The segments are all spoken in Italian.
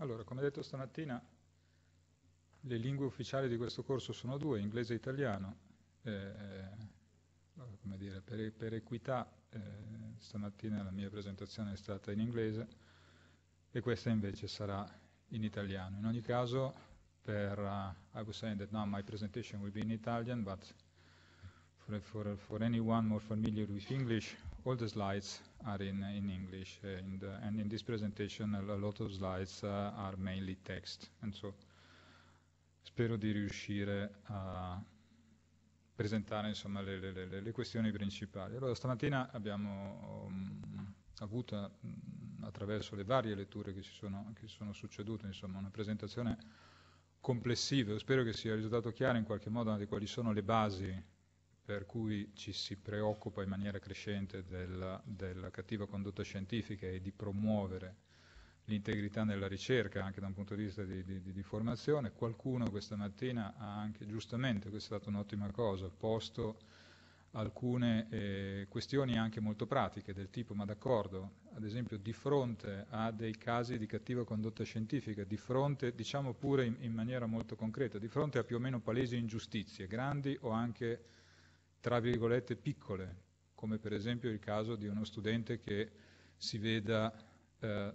Allora, come detto stamattina, le lingue ufficiali di questo corso sono due, inglese e italiano. Eh, eh dire, per, per, equità, eh, stamattina la mia presentazione è stata in inglese e questa invece sarà in italiano. In ogni caso, per, uh, I was saying that now my presentation will be in Italian, but for, for, for anyone more familiar with English, all the slides are in, in English, uh, in the, and in this presentation a lot of slides uh, are mainly text, and so spero di riuscire a presentare insomma, le, le, le, le, questioni principali. Allora, stamattina abbiamo um, avuto, mm, attraverso le varie letture che si sono, che sono succedute, insomma, una presentazione complessiva. spero che sia risultato chiaro in qualche modo di quali sono le basi per cui ci si preoccupa in maniera crescente della, della cattiva condotta scientifica e di promuovere l'integrità nella ricerca anche da un punto di vista di, di, di formazione. Qualcuno questa mattina ha anche, giustamente, questa è stata un'ottima cosa, posto alcune eh, questioni anche molto pratiche del tipo, ma d'accordo, ad esempio di fronte a dei casi di cattiva condotta scientifica, di fronte, diciamo pure in, in maniera molto concreta, di fronte a più o meno palesi ingiustizie, grandi o anche tra virgolette piccole, come per esempio il caso di uno studente che si veda, eh,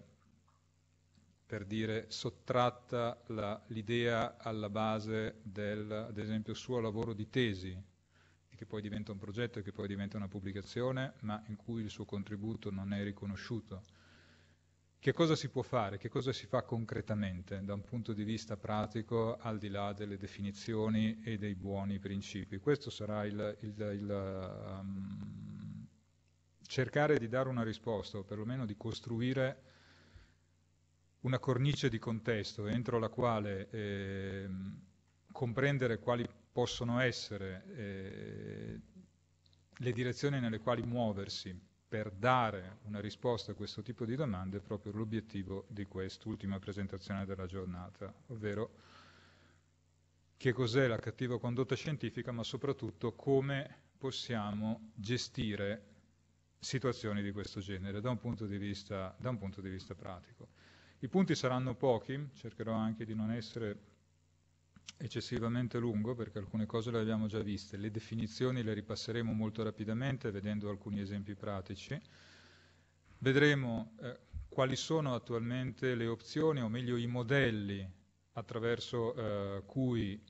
per dire, sottratta l'idea alla base del, ad esempio, suo lavoro di tesi, che poi diventa un progetto e che poi diventa una pubblicazione, ma in cui il suo contributo non è riconosciuto che cosa si può fare, che cosa si fa concretamente da un punto di vista pratico al di là delle definizioni e dei buoni principi? Questo sarà il, il, il um, cercare di dare una risposta o perlomeno di costruire una cornice di contesto entro la quale eh, comprendere quali possono essere eh, le direzioni nelle quali muoversi per dare una risposta a questo tipo di domande è proprio l'obiettivo di quest'ultima presentazione della giornata, ovvero che cos'è la cattiva condotta scientifica, ma soprattutto come possiamo gestire situazioni di questo genere da un punto di vista, punto di vista pratico. I punti saranno pochi, cercherò anche di non essere eccessivamente lungo perché alcune cose le abbiamo già viste, le definizioni le ripasseremo molto rapidamente vedendo alcuni esempi pratici. Vedremo eh, quali sono attualmente le opzioni, o meglio i modelli attraverso eh, cui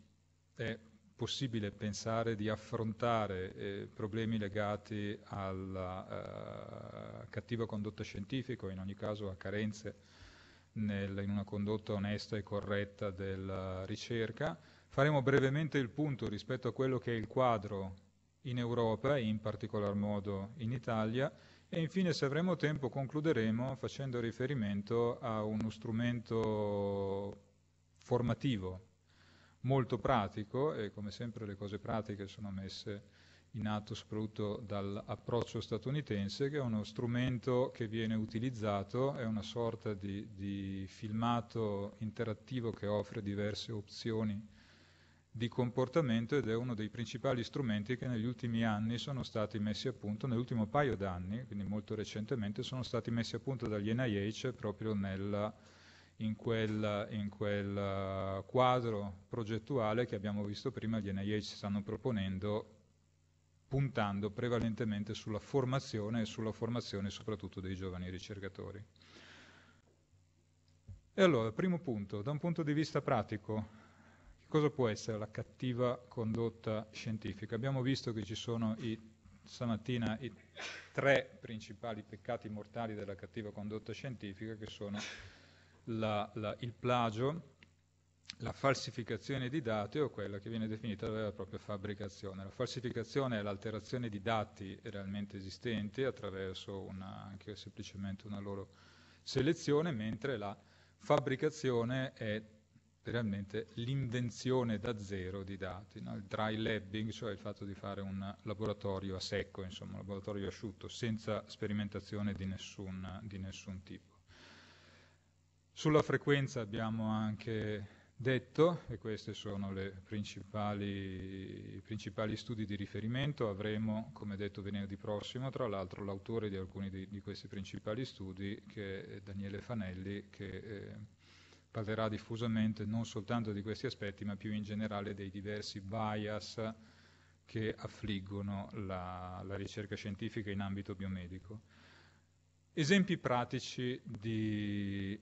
è possibile pensare di affrontare eh, problemi legati alla eh, cattiva condotta scientifica o in ogni caso a carenze nel, in una condotta onesta e corretta della ricerca. Faremo brevemente il punto rispetto a quello che è il quadro in Europa e in particolar modo in Italia e infine se avremo tempo concluderemo facendo riferimento a uno strumento formativo molto pratico e come sempre le cose pratiche sono messe in atto soprattutto dall'approccio statunitense, che è uno strumento che viene utilizzato, è una sorta di, di filmato interattivo che offre diverse opzioni di comportamento ed è uno dei principali strumenti che negli ultimi anni sono stati messi a punto, nell'ultimo paio d'anni, quindi molto recentemente, sono stati messi a punto dagli NIH proprio nella, in, quel, in, quel, eh, quadro progettuale che abbiamo visto prima, gli NIH stanno proponendo puntando prevalentemente sulla formazione e sulla formazione soprattutto dei giovani ricercatori. E allora, primo punto, da un punto di vista pratico, cosa può essere la cattiva condotta scientifica? Abbiamo visto che ci sono i, stamattina i tre principali peccati mortali della cattiva condotta scientifica che sono la, la, il plagio, la falsificazione di dati o quella che viene definita la vera e propria fabbricazione. La falsificazione è l'alterazione di dati realmente esistenti attraverso una, anche semplicemente una loro selezione, mentre la fabbricazione è realmente l'invenzione da zero di dati, no? il dry labbing, cioè il fatto di fare un laboratorio a secco, insomma, un laboratorio asciutto, senza sperimentazione di nessun, di nessun tipo. Sulla frequenza abbiamo anche detto, e questi sono principali, i principali studi di riferimento, avremo, come detto venerdì prossimo, tra l'altro l'autore di alcuni di, di, questi principali studi, che è Daniele Fanelli, che eh, parlerà diffusamente non soltanto di questi aspetti, ma più in generale dei diversi bias che affliggono la, la ricerca scientifica in ambito biomedico. Esempi pratici di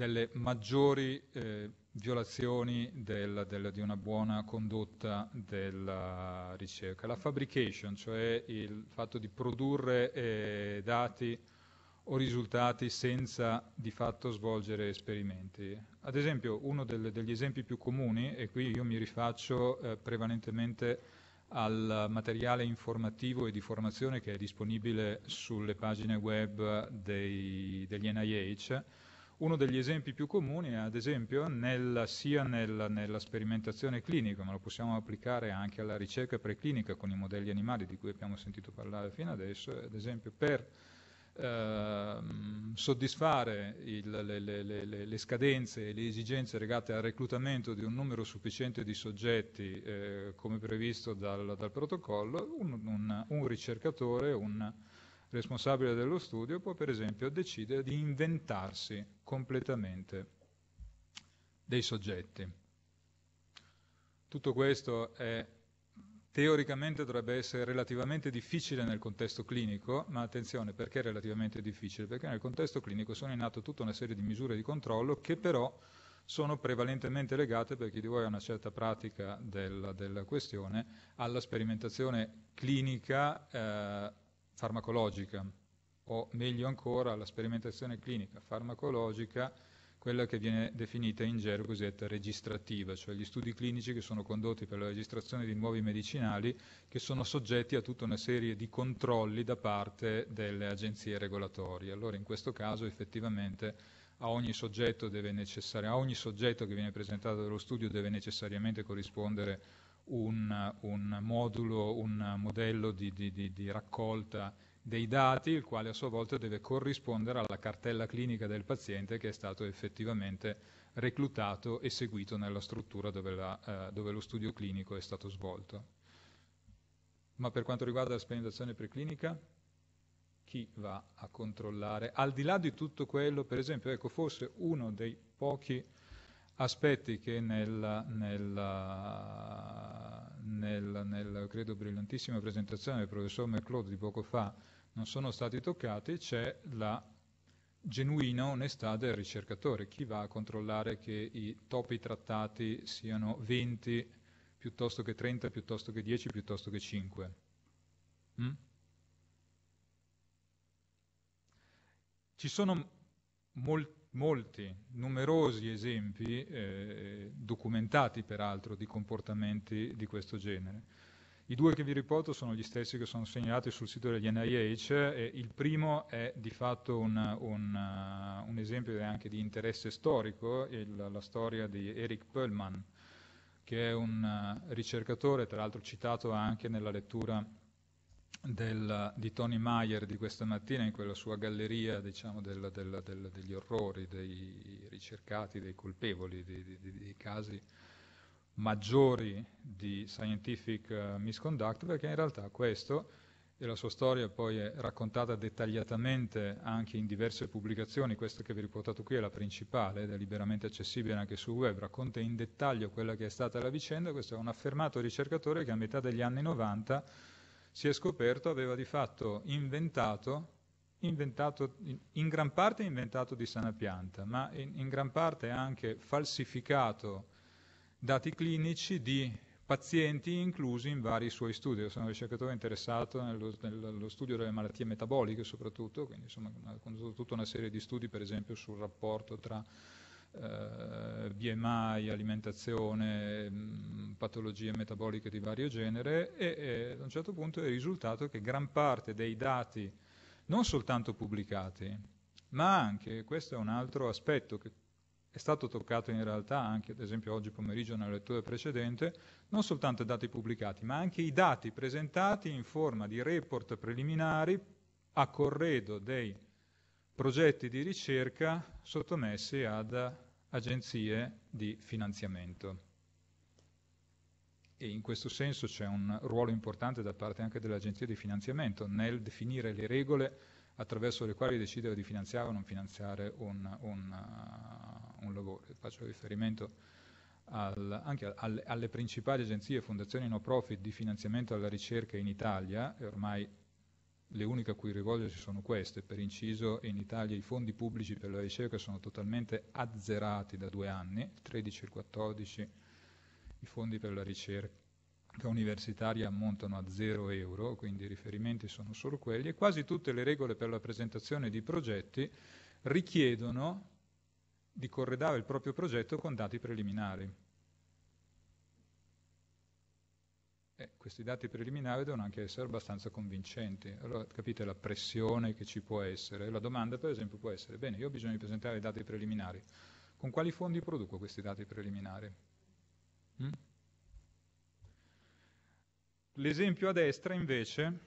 delle maggiori eh, violazioni del, del, di una buona condotta della ricerca. La fabrication, cioè il fatto di produrre eh, dati o risultati senza di fatto svolgere esperimenti. Ad esempio, uno del, degli esempi più comuni, e qui io mi rifaccio eh, prevalentemente al materiale informativo e di formazione che è disponibile sulle pagine web dei, degli NIH, uno degli esempi più comuni, è ad esempio, nel, sia nel, nella sperimentazione clinica, ma lo possiamo applicare anche alla ricerca preclinica con i modelli animali di cui abbiamo sentito parlare fino adesso, ad esempio per ehm, soddisfare il, le, le, le, le, scadenze e le esigenze legate al reclutamento di un numero sufficiente di soggetti eh, come previsto dal, dal protocollo, un, un, un ricercatore, un responsabile dello studio può per esempio decidere di inventarsi completamente dei soggetti. Tutto questo è, teoricamente dovrebbe essere relativamente difficile nel contesto clinico, ma attenzione perché è relativamente difficile? Perché nel contesto clinico sono in atto tutta una serie di misure di controllo che però sono prevalentemente legate, per chi di voi ha una certa pratica della, della questione, alla sperimentazione clinica eh, farmacologica, o meglio ancora la sperimentazione clinica farmacologica, quella che viene definita in gergo cosiddetta registrativa, cioè gli studi clinici che sono condotti per la registrazione di nuovi medicinali che sono soggetti a tutta una serie di controlli da parte delle agenzie regolatorie. Allora in questo caso effettivamente a ogni, soggetto, a ogni soggetto che viene presentato dallo studio deve necessariamente corrispondere un, un modulo, un modello di, di, di, di raccolta dei dati, il quale a sua volta deve corrispondere alla cartella clinica del paziente che è stato effettivamente reclutato e seguito nella struttura dove, la, eh, dove, lo studio clinico è stato svolto. Ma per quanto riguarda la sperimentazione preclinica, chi va a controllare? Al di là di tutto quello, per esempio, ecco, forse uno dei pochi aspetti che nella, nella, nella, nella credo brillantissima presentazione del professor McLeod di poco fa non sono stati toccati, c'è la genuina onestà del ricercatore. Chi va a controllare che i topi trattati siano 20 piuttosto che 30, piuttosto che 10, piuttosto che 5? Mm? Ci sono molti molti, numerosi esempi, eh, documentati peraltro, di comportamenti di questo genere. I due che vi riporto sono gli stessi che sono segnalati sul sito degli NIH. Eh, il primo è di fatto un, un, un esempio anche di interesse storico, il, la storia di Eric Perlman, che è un ricercatore, tra l'altro citato anche nella lettura del, di Tony Mayer di questa mattina in quella sua galleria diciamo, del, del, degli orrori, dei ricercati, dei colpevoli, dei, dei, dei casi maggiori di scientific eh, misconduct, perché in realtà questo, e la sua storia poi è raccontata dettagliatamente anche in diverse pubblicazioni, questa che vi ho riportato qui è la principale ed è liberamente accessibile anche sul web, racconta in dettaglio quella che è stata la vicenda, questo è un affermato ricercatore che a metà degli anni 90 si è scoperto aveva di fatto inventato, inventato in gran parte inventato di sana pianta, ma in, in gran parte anche falsificato dati clinici di pazienti inclusi in vari suoi studi. Io sono un ricercatore interessato nello, nello, studio delle malattie metaboliche soprattutto, quindi insomma ha condotto tutta una serie di studi per esempio sul rapporto tra eh, BMI, alimentazione, mh, mm, patologie metaboliche di vario genere e, ad un certo punto è risultato che gran parte dei dati, non soltanto pubblicati, ma anche, questo è un altro aspetto che è stato toccato in realtà anche, ad esempio, oggi pomeriggio nella lettura precedente, non soltanto i dati pubblicati, ma anche i dati presentati in forma di report preliminari a corredo dei progetti di ricerca sottomessi ad agenzie di finanziamento. E in questo senso c'è un ruolo importante da parte anche dell'agenzia di finanziamento nel definire le regole attraverso le quali decidere di finanziare o non finanziare un, un, uh, un lavoro. Faccio riferimento al, anche al, alle, principali agenzie e fondazioni no profit di finanziamento alla ricerca in Italia, e ormai le uniche a cui rivolgersi sono queste. Per inciso, in Italia i fondi pubblici per la ricerca sono totalmente azzerati da due anni, il 13 e il 14 i fondi per la ricerca universitaria ammontano a zero euro, quindi i riferimenti sono solo quelli, e quasi tutte le regole per la presentazione di progetti richiedono di corredare il proprio progetto con dati preliminari. Eh, questi dati preliminari devono anche essere abbastanza convincenti. Allora capite la pressione che ci può essere. La domanda per esempio può essere, bene, io ho bisogno di presentare i dati preliminari. Con quali fondi produco questi dati preliminari? Mm? L'esempio a destra invece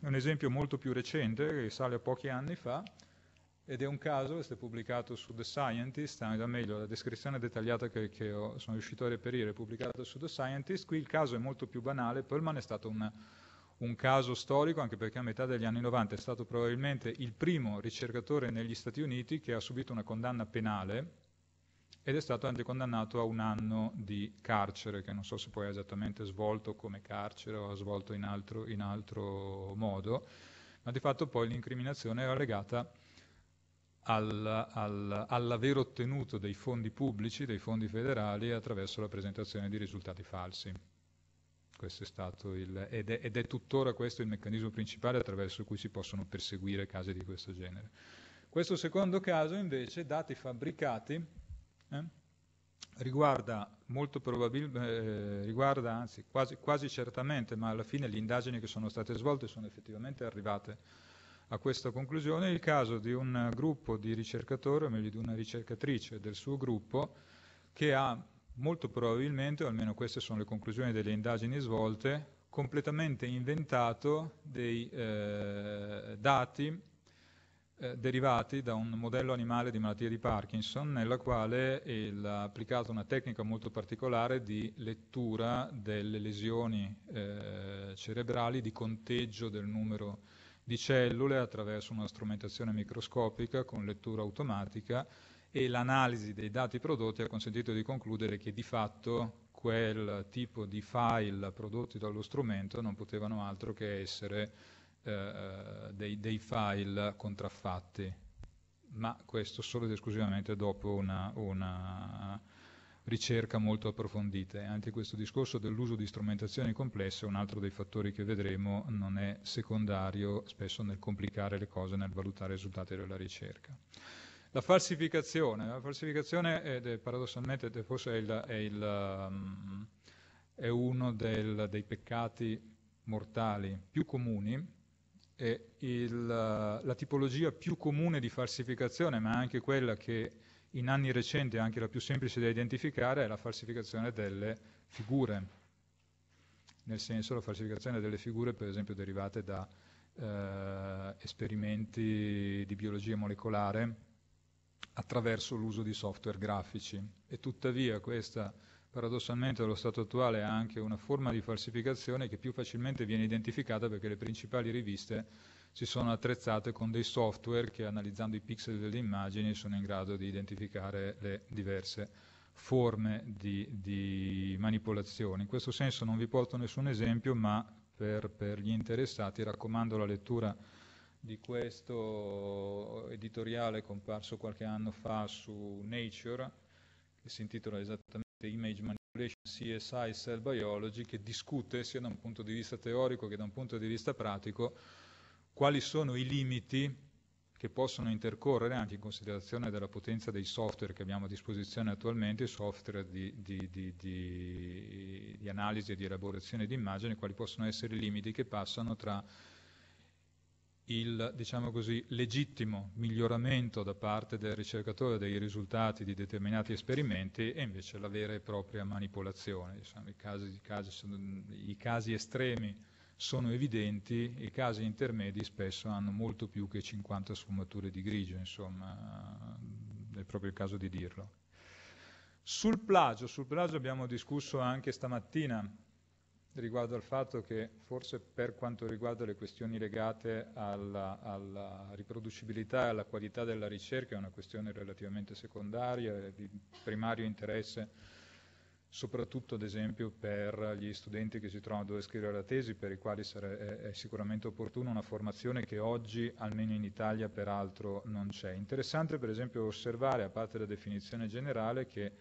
è un esempio molto più recente, che risale a pochi anni fa, ed è un caso, questo è pubblicato su The Scientist, o meglio la descrizione dettagliata che, che ho, sono riuscito a reperire è pubblicata su The Scientist, qui il caso è molto più banale, Perlman è stato un, un, caso storico anche perché a metà degli anni 90 è stato probabilmente il primo ricercatore negli Stati Uniti che ha subito una condanna penale ed è stato anche condannato a un anno di carcere, che non so se poi ha esattamente svolto come carcere o ha svolto in altro, in altro modo, ma di fatto poi l'incriminazione era legata a al, al, all'aver ottenuto dei fondi pubblici, dei fondi federali, attraverso la presentazione di risultati falsi. Questo È il, ed, è, ed è tuttora questo il meccanismo principale attraverso cui si possono perseguire casi di questo genere. Questo secondo caso, invece, dati fabbricati, eh, riguarda molto probabilmente, eh, riguarda anzi quasi, quasi certamente, ma alla fine le indagini che sono state svolte sono effettivamente arrivate a questa conclusione il caso di un gruppo di ricercatori, o meglio di una ricercatrice del suo gruppo, che ha molto probabilmente, o almeno queste sono le conclusioni delle indagini svolte, completamente inventato dei eh, dati eh, derivati da un modello animale di malattia di Parkinson, nella quale ha applicato una tecnica molto particolare di lettura delle lesioni eh, cerebrali, di conteggio del numero di di cellule attraverso una strumentazione microscopica con lettura automatica e l'analisi dei dati prodotti ha consentito di concludere che di fatto quel tipo di file prodotti dallo strumento non potevano altro che essere eh, eh dei, dei, file contraffatti, ma questo solo ed esclusivamente dopo una, una ricerca molto approfondite. Anche questo discorso dell'uso di strumentazioni complesse è un altro dei fattori che vedremo, non è secondario spesso nel complicare le cose, nel valutare i risultati della ricerca. La falsificazione, la falsificazione è, paradossalmente forse è, il, è, il, mm, è uno del, dei peccati mortali più comuni e il, la tipologia più comune di falsificazione, ma anche quella che in anni recenti anche la più semplice da identificare è la falsificazione delle figure, nel senso la falsificazione delle figure per esempio derivate da eh, esperimenti di biologia molecolare attraverso l'uso di software grafici e tuttavia questa paradossalmente allo stato attuale è anche una forma di falsificazione che più facilmente viene identificata perché le principali riviste si sono attrezzate con dei software che analizzando i pixel delle immagini sono in grado di identificare le diverse forme di, di manipolazione. In questo senso non vi porto nessun esempio, ma per, per gli interessati raccomando la lettura di questo editoriale comparso qualche anno fa su Nature, che si intitola esattamente Image Manipulation CSI Cell Biology, che discute sia da un punto di vista teorico che da un punto di vista pratico quali sono i limiti che possono intercorrere anche in considerazione della potenza dei software che abbiamo a disposizione attualmente, software di, di, di, di analisi e di elaborazione di immagini, quali possono essere i limiti che passano tra il diciamo così, legittimo miglioramento da parte del ricercatore dei risultati di determinati esperimenti e invece la vera e propria manipolazione. Diciamo, i, casi, i, casi, i casi estremi sono evidenti, i casi intermedi spesso hanno molto più che 50 sfumature di grigio, insomma, è proprio il caso di dirlo. Sul plagio, sul plagio abbiamo discusso anche stamattina riguardo al fatto che forse per quanto riguarda le questioni legate alla, alla riproducibilità e alla qualità della ricerca è una questione relativamente secondaria, di primario interesse soprattutto ad esempio per gli studenti che si trovano a dover scrivere la tesi, per i quali sare- è sicuramente opportuna una formazione che oggi, almeno in Italia, peraltro non c'è. Interessante per esempio osservare, a parte la definizione generale, che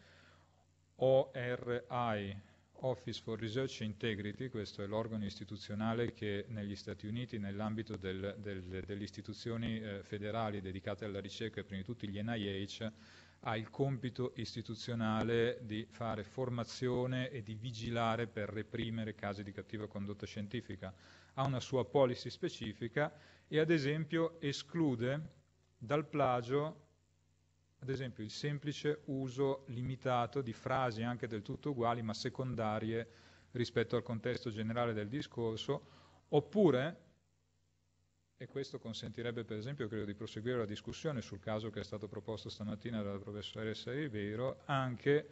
ORI, Office for Research Integrity, questo è l'organo istituzionale che negli Stati Uniti, nell'ambito del, del, delle istituzioni eh, federali dedicate alla ricerca e prima di tutto gli NIH, ha il compito istituzionale di fare formazione e di vigilare per reprimere casi di cattiva condotta scientifica, ha una sua policy specifica e ad esempio esclude dal plagio ad esempio il semplice uso limitato di frasi anche del tutto uguali ma secondarie rispetto al contesto generale del discorso, oppure e questo consentirebbe per esempio credo di proseguire la discussione sul caso che è stato proposto stamattina dalla professoressa Ribeiro, anche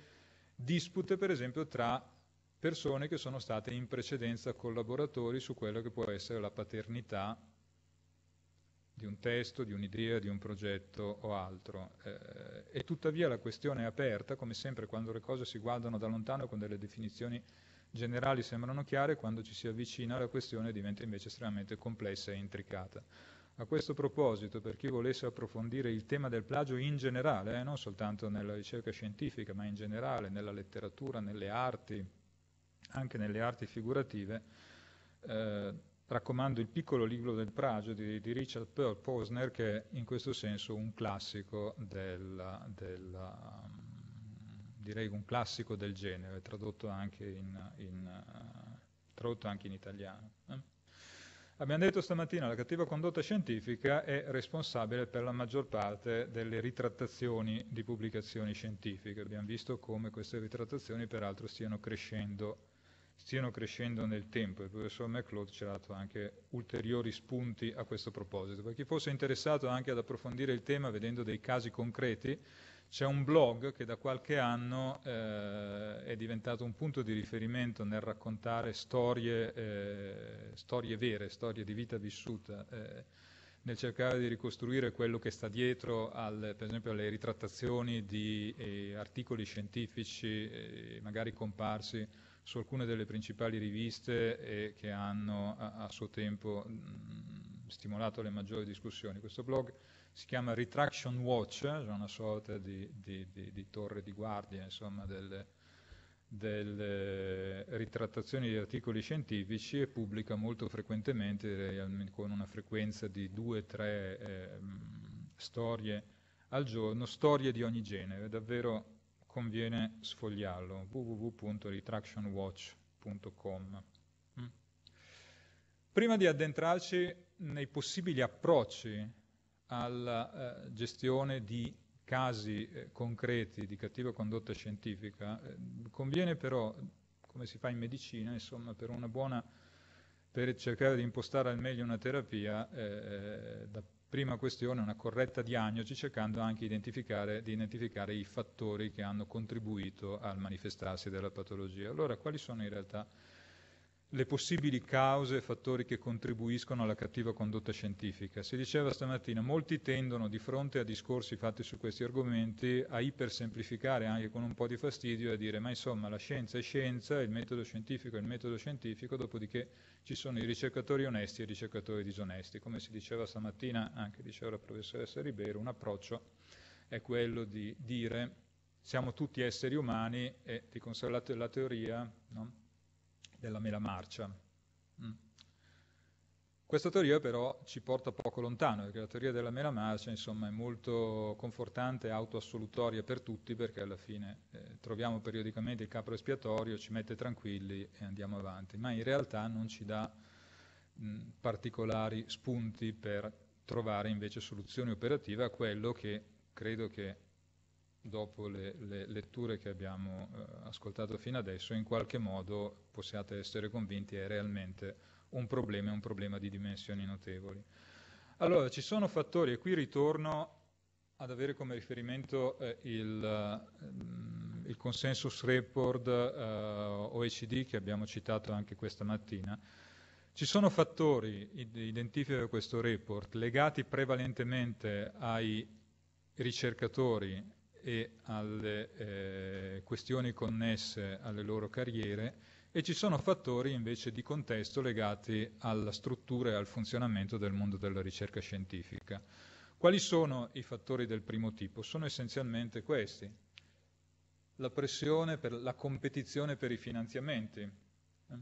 dispute per esempio tra persone che sono state in precedenza collaboratori su quello che può essere la paternità di un testo, di un'idea, di un progetto o altro. Eh, e tuttavia la questione è aperta, come sempre quando le cose si guardano da lontano con delle definizioni generali sembrano chiare, quando ci si avvicina la questione diventa invece estremamente complessa e intricata. A questo proposito, per chi volesse approfondire il tema del plagio in generale, eh, non soltanto nella ricerca scientifica, ma in generale, nella letteratura, nelle arti, anche nelle arti figurative, eh, raccomando il piccolo libro del plagio di, di, Richard Pearl Posner, che è in questo senso un classico della, della direi un classico del genere, tradotto anche in, in, eh, tradotto anche in italiano. Eh? Abbiamo detto stamattina che la cattiva condotta scientifica è responsabile per la maggior parte delle ritrattazioni di pubblicazioni scientifiche. Abbiamo visto come queste ritrattazioni peraltro stiano crescendo, stiano crescendo nel tempo. Il professor McLeod ci ha dato anche ulteriori spunti a questo proposito. Per chi fosse interessato anche ad approfondire il tema vedendo dei casi concreti, c'è un blog che da qualche anno eh, è diventato un punto di riferimento nel raccontare storie, eh, storie vere, storie di vita vissuta, eh, nel cercare di ricostruire quello che sta dietro, al, per esempio, alle ritrattazioni di eh, articoli scientifici, eh, magari comparsi su alcune delle principali riviste eh, che hanno a, a suo tempo mh, mm, stimolato le maggiori discussioni. Questo blog si chiama Retraction Watch, eh, cioè una sorta di, di, di, di, torre di guardia, insomma, delle, delle ritrattazioni di articoli scientifici e pubblica molto frequentemente, con una frequenza di due o tre eh, storie al giorno, storie di ogni genere, davvero conviene sfogliarlo, www.retractionwatch.com. Mm. Prima di addentrarci nei possibili approcci alla eh, gestione di casi eh, concreti di cattiva condotta scientifica, eh, conviene però, come si fa in medicina, insomma, per, buona, per cercare di impostare al meglio una terapia, eh, eh, da prima questione una corretta diagnosi, cercando anche identificare, di identificare i fattori che hanno contribuito al manifestarsi della patologia. Allora, quali sono in realtà le possibili cause e fattori che contribuiscono alla cattiva condotta scientifica. Si diceva stamattina, molti tendono di fronte a discorsi fatti su questi argomenti a ipersemplificare anche con un po' di fastidio e a dire ma insomma la scienza è scienza, il metodo scientifico è il metodo scientifico, dopodiché ci sono i ricercatori onesti e i ricercatori disonesti. Come si diceva stamattina, anche diceva la professoressa Ribeiro, un approccio è quello di dire siamo tutti esseri umani e di conservare la teoria, no? della mela marcia. Mm. Questa teoria però ci porta poco lontano, perché la teoria della mela marcia insomma, è molto confortante e autoassolutoria per tutti, perché alla fine eh, troviamo periodicamente il capro espiatorio, ci mette tranquilli e andiamo avanti, ma in realtà non ci dà mh, mm, particolari spunti per trovare invece soluzioni operative a quello che credo che dopo le, le letture che abbiamo eh, ascoltato fino adesso, in qualche modo possiate essere convinti è realmente un problema, un problema di dimensioni notevoli. Allora, ci sono fattori, e qui ritorno ad avere come riferimento eh, il, eh, il, consensus report eh, OECD che abbiamo citato anche questa mattina, ci sono fattori, identifica da questo report, legati prevalentemente ai ricercatori e alle eh, questioni connesse alle loro carriere e ci sono fattori invece di contesto legati alla struttura e al funzionamento del mondo della ricerca scientifica. Quali sono i fattori del primo tipo? Sono essenzialmente questi. La pressione per la competizione per i finanziamenti. Eh?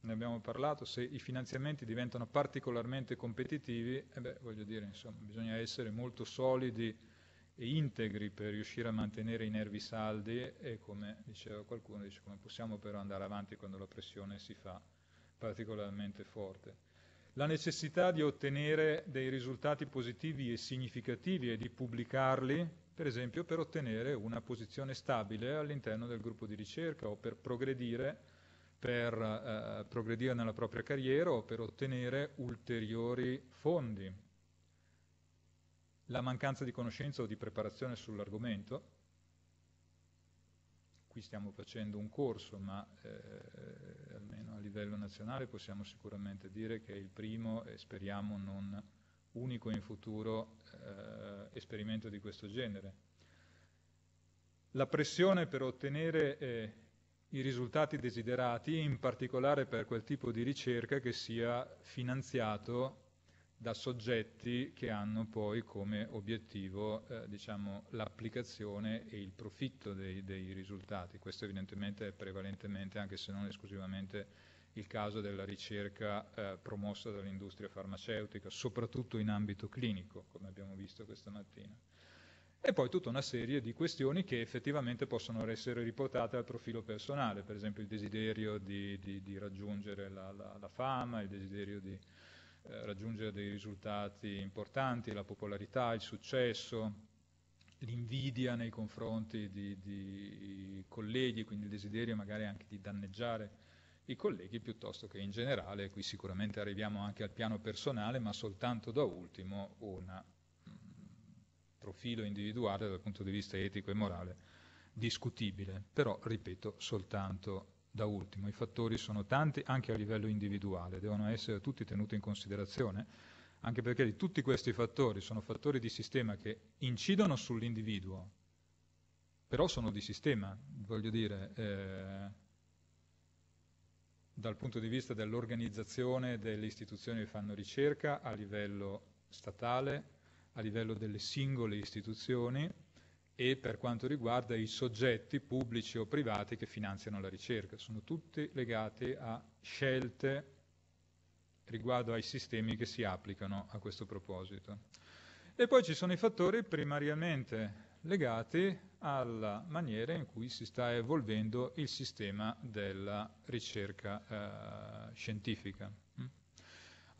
Ne abbiamo parlato, se i finanziamenti diventano particolarmente competitivi, eh beh, voglio dire, insomma, bisogna essere molto solidi e integri per riuscire a mantenere i nervi saldi e come diceva qualcuno, dice, come possiamo però andare avanti quando la pressione si fa particolarmente forte. La necessità di ottenere dei risultati positivi e significativi e di pubblicarli, per esempio per ottenere una posizione stabile all'interno del gruppo di ricerca o per progredire per eh, progredire nella propria carriera o per ottenere ulteriori fondi la mancanza di conoscenza o di preparazione sull'argomento. Qui stiamo facendo un corso, ma eh, almeno a livello nazionale possiamo sicuramente dire che è il primo e speriamo non unico in futuro eh, esperimento di questo genere. La pressione per ottenere eh, i risultati desiderati, in particolare per quel tipo di ricerca che sia finanziato da soggetti che hanno poi come obiettivo eh, diciamo, l'applicazione e il profitto dei, dei, risultati. Questo evidentemente è prevalentemente, anche se non esclusivamente, il caso della ricerca eh, promossa dall'industria farmaceutica, soprattutto in ambito clinico, come abbiamo visto questa mattina. E poi tutta una serie di questioni che effettivamente possono essere riportate al profilo personale, per esempio il desiderio di, di, di raggiungere la, la, la fama, il desiderio di eh, raggiungere dei risultati importanti, la popolarità, il successo, l'invidia nei confronti di, di, colleghi, quindi il desiderio magari anche di danneggiare i colleghi piuttosto che in generale, qui sicuramente arriviamo anche al piano personale, ma soltanto da ultimo un mm, profilo individuale dal punto di vista etico e morale discutibile, però ripeto soltanto da ultimo, i fattori sono tanti anche a livello individuale, devono essere tutti tenuti in considerazione, anche perché di tutti questi fattori sono fattori di sistema che incidono sull'individuo, però sono di sistema, voglio dire, eh, dal punto di vista dell'organizzazione delle istituzioni che fanno ricerca a livello statale, a livello delle singole istituzioni, e per quanto riguarda i soggetti pubblici o privati che finanziano la ricerca. Sono tutte legate a scelte riguardo ai sistemi che si applicano a questo proposito. E poi ci sono i fattori primariamente legati alla maniera in cui si sta evolvendo il sistema della ricerca eh, scientifica.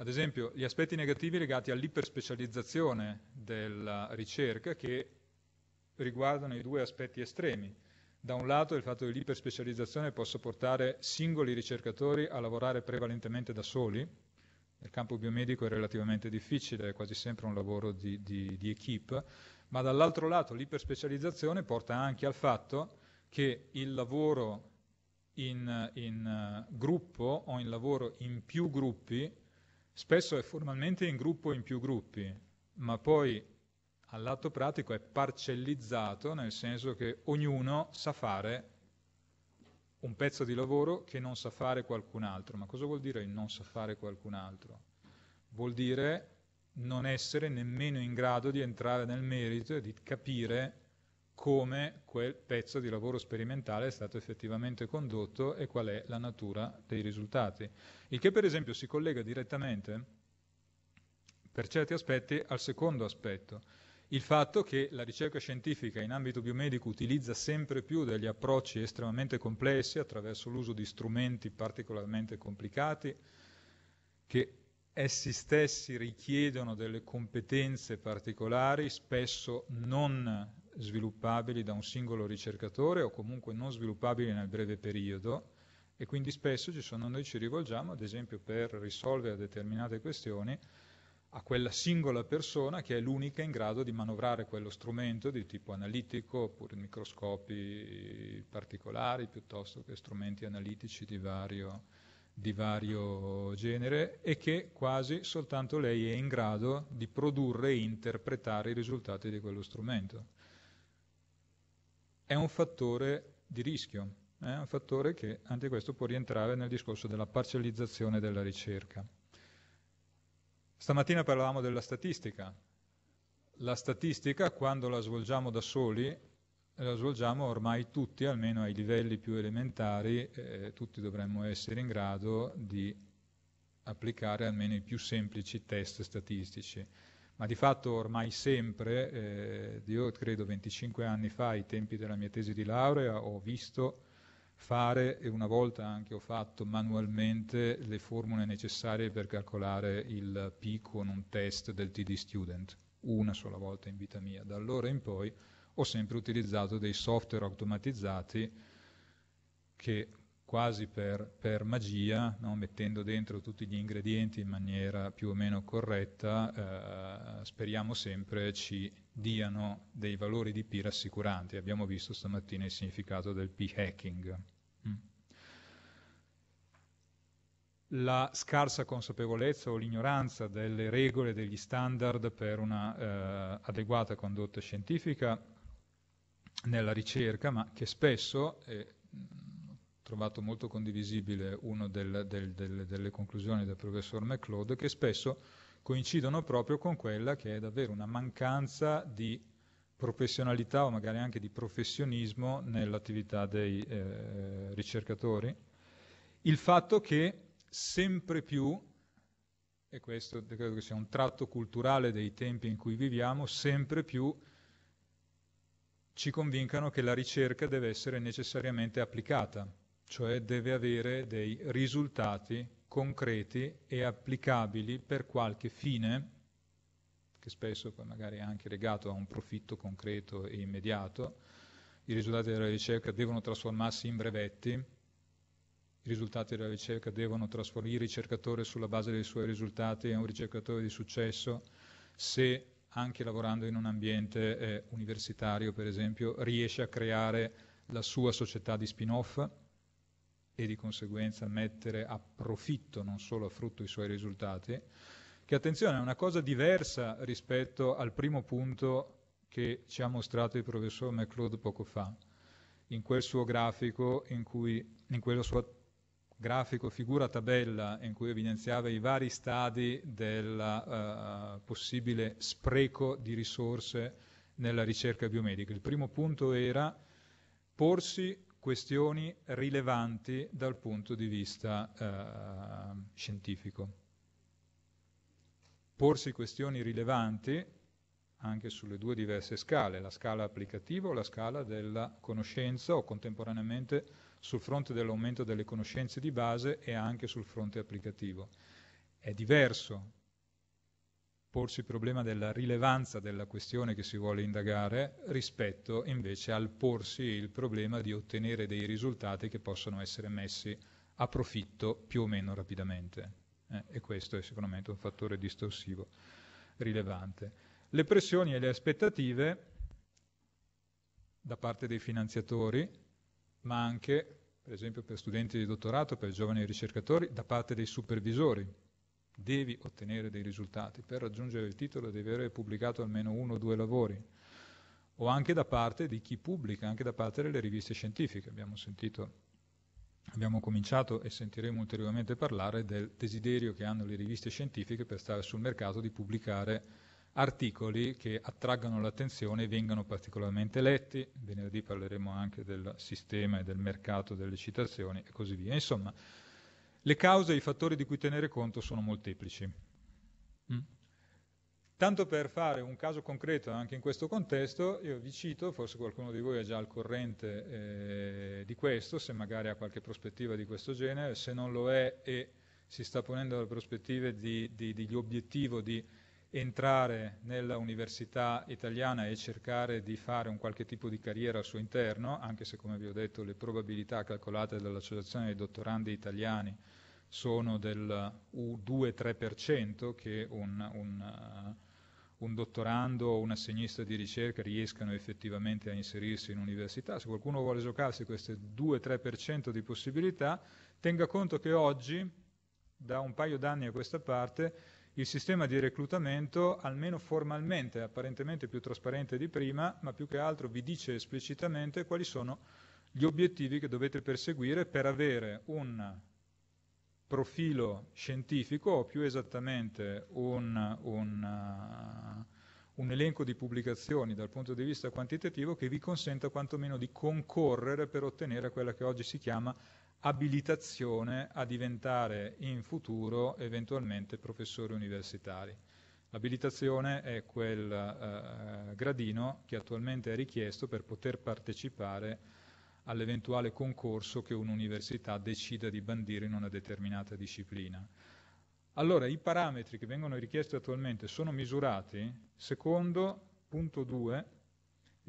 Ad esempio, gli aspetti negativi legati all'iperspecializzazione della ricerca che riguardano i due aspetti estremi. Da un lato il fatto che l'iperspecializzazione possa portare singoli ricercatori a lavorare prevalentemente da soli, nel campo biomedico è relativamente difficile, è quasi sempre un lavoro di, di, di equip, ma dall'altro lato l'iperspecializzazione porta anche al fatto che il lavoro in, in uh, gruppo o il lavoro in più gruppi spesso è formalmente in gruppo o in più gruppi, ma poi al lato pratico è parcellizzato nel senso che ognuno sa fare un pezzo di lavoro che non sa fare qualcun altro. Ma cosa vuol dire il non sa fare qualcun altro? Vuol dire non essere nemmeno in grado di entrare nel merito e di capire come quel pezzo di lavoro sperimentale è stato effettivamente condotto e qual è la natura dei risultati. Il che per esempio si collega direttamente, per certi aspetti, al secondo aspetto, il fatto che la ricerca scientifica in ambito biomedico utilizza sempre più degli approcci estremamente complessi attraverso l'uso di strumenti particolarmente complicati che essi stessi richiedono delle competenze particolari, spesso non sviluppabili da un singolo ricercatore o comunque non sviluppabili nel breve periodo e quindi spesso sono, noi ci rivolgiamo, ad esempio per risolvere determinate questioni, a quella singola persona che è l'unica in grado di manovrare quello strumento di tipo analitico, oppure microscopi particolari, piuttosto che strumenti analitici di vario, di vario genere, e che quasi soltanto lei è in grado di produrre e interpretare i risultati di quello strumento. È un fattore di rischio, è un fattore che anche questo può rientrare nel discorso della parzializzazione della ricerca. Stamattina parlavamo della statistica. La statistica, quando la svolgiamo da soli, la svolgiamo ormai tutti, almeno ai livelli più elementari, eh, tutti dovremmo essere in grado di applicare almeno i più semplici test statistici. Ma di fatto ormai sempre, eh, io credo 25 anni fa, ai tempi della mia tesi di laurea, ho visto fare e una volta anche ho fatto manualmente le formule necessarie per calcolare il P con un test del TD Student, una sola volta in vita mia. Da allora in poi ho sempre utilizzato dei software automatizzati che quasi per, per magia, no? mettendo dentro tutti gli ingredienti in maniera più o meno corretta, eh, speriamo sempre ci diano dei valori di P rassicuranti. Abbiamo visto stamattina il significato del P-hacking. Mm. La scarsa consapevolezza o l'ignoranza delle regole, degli standard per una eh, adeguata condotta scientifica nella ricerca, ma che spesso, eh, trovato molto condivisibile una del, del, del, delle conclusioni del professor McLeod, che spesso coincidono proprio con quella che è davvero una mancanza di professionalità o magari anche di professionismo nell'attività dei eh, ricercatori, il fatto che sempre più, e questo credo che sia un tratto culturale dei tempi in cui viviamo, sempre più ci convincano che la ricerca deve essere necessariamente applicata, cioè deve avere dei risultati concreti e applicabili per qualche fine, che spesso poi magari è anche legato a un profitto concreto e immediato, i risultati della ricerca devono trasformarsi in brevetti, i risultati della ricerca devono trasformarsi, il ricercatore sulla base dei suoi risultati è un ricercatore di successo, se anche lavorando in un ambiente eh, universitario, per esempio, riesce a creare la sua società di spin-off, e di conseguenza mettere a profitto, non solo a frutto, i suoi risultati, che attenzione è una cosa diversa rispetto al primo punto che ci ha mostrato il professor McLeod poco fa, in quel suo grafico, in, cui, in quella sua grafico figura tabella in cui evidenziava i vari stadi del uh, eh, possibile spreco di risorse nella ricerca biomedica. Il primo punto era porsi questioni rilevanti dal punto di vista eh, scientifico. Porsi questioni rilevanti anche sulle due diverse scale, la scala applicativa o la scala della conoscenza o contemporaneamente sul fronte dell'aumento delle conoscenze di base e anche sul fronte applicativo. È diverso porsi il problema della rilevanza della questione che si vuole indagare rispetto invece al porsi il problema di ottenere dei risultati che possono essere messi a profitto più o meno rapidamente. Eh, e questo è sicuramente un fattore distorsivo rilevante. Le pressioni e le aspettative da parte dei finanziatori, ma anche, per esempio, per studenti di dottorato, per giovani ricercatori, da parte dei supervisori, devi ottenere dei risultati. Per raggiungere il titolo devi avere pubblicato almeno uno o due lavori, o anche da parte di chi pubblica, anche da parte delle riviste scientifiche. Abbiamo sentito abbiamo cominciato e sentiremo ulteriormente parlare del desiderio che hanno le riviste scientifiche per stare sul mercato di pubblicare articoli che attraggano l'attenzione e vengano particolarmente letti. Venerdì parleremo anche del sistema e del mercato delle citazioni e così via. Insomma, le cause e i fattori di cui tenere conto sono molteplici. Mm. Tanto per fare un caso concreto anche in questo contesto, io vi cito, forse qualcuno di voi è già al corrente eh, di questo, se magari ha qualche prospettiva di questo genere, se non lo è e si sta ponendo dalla prospettive di, di, di, di obiettivo di entrare nella università italiana e cercare di fare un qualche tipo di carriera al suo interno, anche se come vi ho detto le probabilità calcolate dall'Associazione dei dottorandi italiani sono del 2-3% uh, che un, un, uh, un dottorando o un assegnista di ricerca riescano effettivamente a inserirsi in università. Se qualcuno vuole giocarsi queste 2-3% di possibilità, tenga conto che oggi, da un paio d'anni a questa parte, il sistema di reclutamento, almeno formalmente, apparentemente più trasparente di prima, ma più che altro vi dice esplicitamente quali sono gli obiettivi che dovete perseguire per avere un profilo scientifico o più esattamente un, un, uh, un elenco di pubblicazioni dal punto di vista quantitativo che vi consenta quantomeno di concorrere per ottenere quella che oggi si chiama abilitazione a diventare in futuro eventualmente professori universitari. L'abilitazione è quel eh, gradino che attualmente è richiesto per poter partecipare all'eventuale concorso che un'università decida di bandire in una determinata disciplina. Allora, i parametri che vengono richiesti attualmente sono misurati secondo punto 2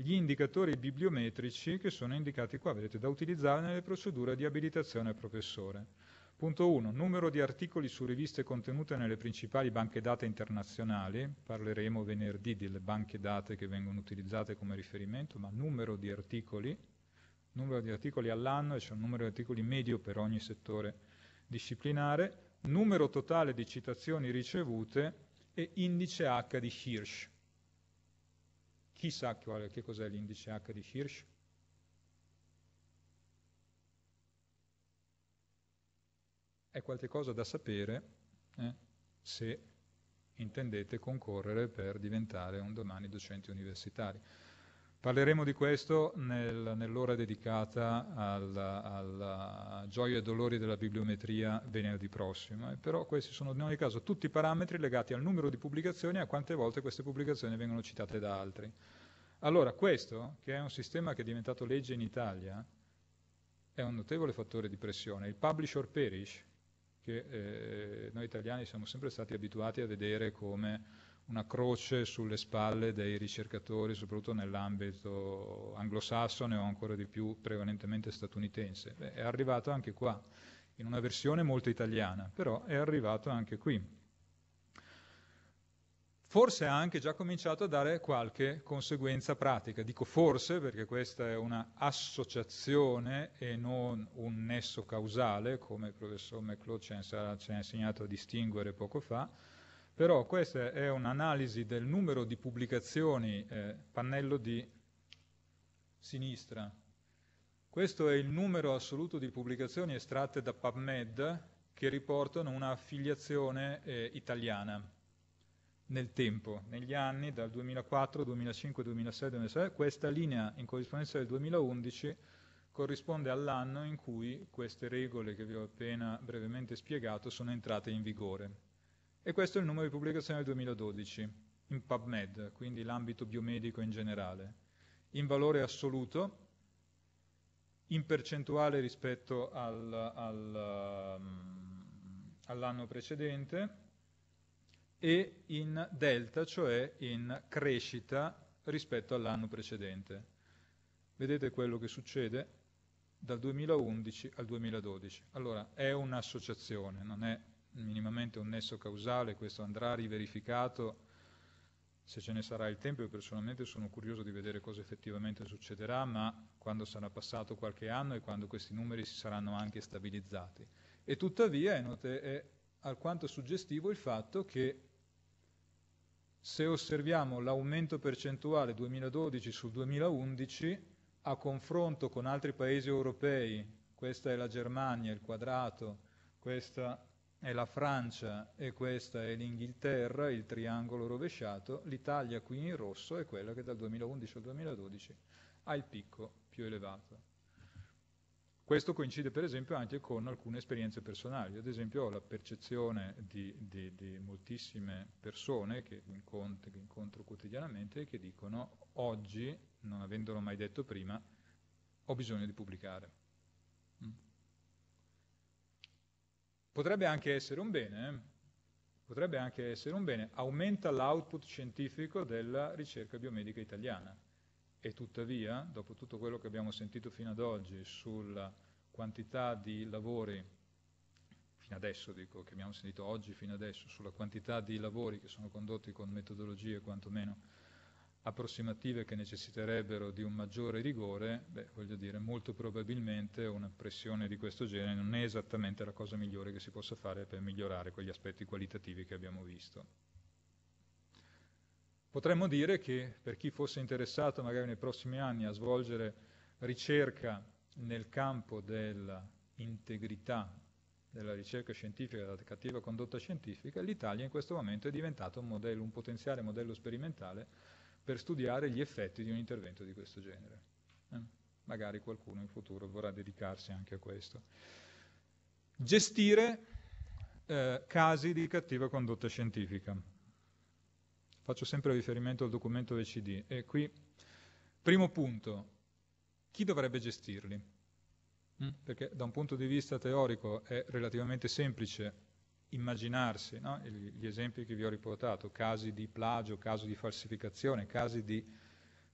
gli indicatori bibliometrici che sono indicati qua, vedete, da utilizzare nelle procedure di abilitazione al professore. Punto 1. Numero di articoli su riviste contenute nelle principali banche date internazionali. Parleremo venerdì delle banche date che vengono utilizzate come riferimento, ma numero di articoli, numero di articoli all'anno, c'è cioè un numero di articoli medio per ogni settore disciplinare, numero totale di citazioni ricevute e indice H di Hirsch. Chissà quale, che cos'è l'indice H di Hirsch? È qualcosa da sapere eh, se intendete concorrere per diventare un domani docenti universitari. Parleremo di questo nel, nell'ora dedicata alla, gioia e dolori della bibliometria venerdì prossimo, però questi sono in ogni caso tutti i parametri legati al numero di pubblicazioni e a quante volte queste pubblicazioni vengono citate da altri. Allora, questo, che è un sistema che è diventato legge in Italia, è un notevole fattore di pressione. Il publish or perish, che eh, noi italiani siamo sempre stati abituati a vedere come una croce sulle spalle dei ricercatori, soprattutto nell'ambito anglosassone o ancora di più prevalentemente statunitense. Beh, è arrivato anche qua, in una versione molto italiana, però è arrivato anche qui. Forse ha anche già cominciato a dare qualche conseguenza pratica. Dico forse perché questa è una associazione e non un nesso causale, come il professor McLeod ci ha insegnato a distinguere poco fa, però questa è un'analisi del numero di pubblicazioni, eh, pannello di sinistra. Questo è il numero assoluto di pubblicazioni estratte da PubMed che riportano una affiliazione eh, italiana nel tempo, negli anni dal 2004, 2005, 2006, 2006. Questa linea in corrispondenza del 2011 corrisponde all'anno in cui queste regole che vi ho appena brevemente spiegato sono entrate in vigore. E questo è il numero di pubblicazioni del 2012 in PubMed, quindi l'ambito biomedico in generale. In valore assoluto, in percentuale rispetto al, al, um, all'anno precedente e in delta, cioè in crescita rispetto all'anno precedente. Vedete quello che succede dal 2011 al 2012. Allora, è un'associazione, non è minimamente un nesso causale, questo andrà riverificato se ce ne sarà il tempo, io personalmente sono curioso di vedere cosa effettivamente succederà, ma quando sarà passato qualche anno e quando questi numeri si saranno anche stabilizzati. E tuttavia è, note, è alquanto suggestivo il fatto che se osserviamo l'aumento percentuale 2012 sul 2011, a confronto con altri paesi europei, questa è la Germania, il quadrato, questa è la Francia e questa è l'Inghilterra, il triangolo rovesciato, l'Italia qui in rosso è quella che dal 2011 al 2012 ha il picco più elevato. Questo coincide per esempio anche con alcune esperienze personali, ad esempio ho la percezione di, di, di moltissime persone che incontro, che incontro quotidianamente e che dicono oggi, non avendolo mai detto prima, ho bisogno di pubblicare. Mm. Potrebbe anche essere un bene, eh. potrebbe anche essere un bene, aumenta l'output scientifico della ricerca biomedica italiana e tuttavia, dopo tutto quello che abbiamo sentito fino ad oggi sulla quantità di lavori, fino adesso dico, che abbiamo sentito oggi fino adesso, sulla quantità di lavori che sono condotti con metodologie quantomeno approssimative che necessiterebbero di un maggiore rigore, beh, voglio dire, molto probabilmente una pressione di questo genere non è esattamente la cosa migliore che si possa fare per migliorare quegli aspetti qualitativi che abbiamo visto. Potremmo dire che per chi fosse interessato magari nei prossimi anni a svolgere ricerca nel campo dell'integrità della ricerca scientifica, della cattiva condotta scientifica, l'Italia in questo momento è diventato un, modello, un potenziale modello sperimentale per studiare gli effetti di un intervento di questo genere. Eh? Magari qualcuno in futuro vorrà dedicarsi anche a questo. Gestire eh, casi di cattiva condotta scientifica. Faccio sempre riferimento al documento del CD e qui, primo punto, chi dovrebbe gestirli? Mm? Perché da un punto di vista teorico è relativamente semplice immaginarsi no? gli esempi che vi ho riportato, casi di plagio, casi di falsificazione, casi di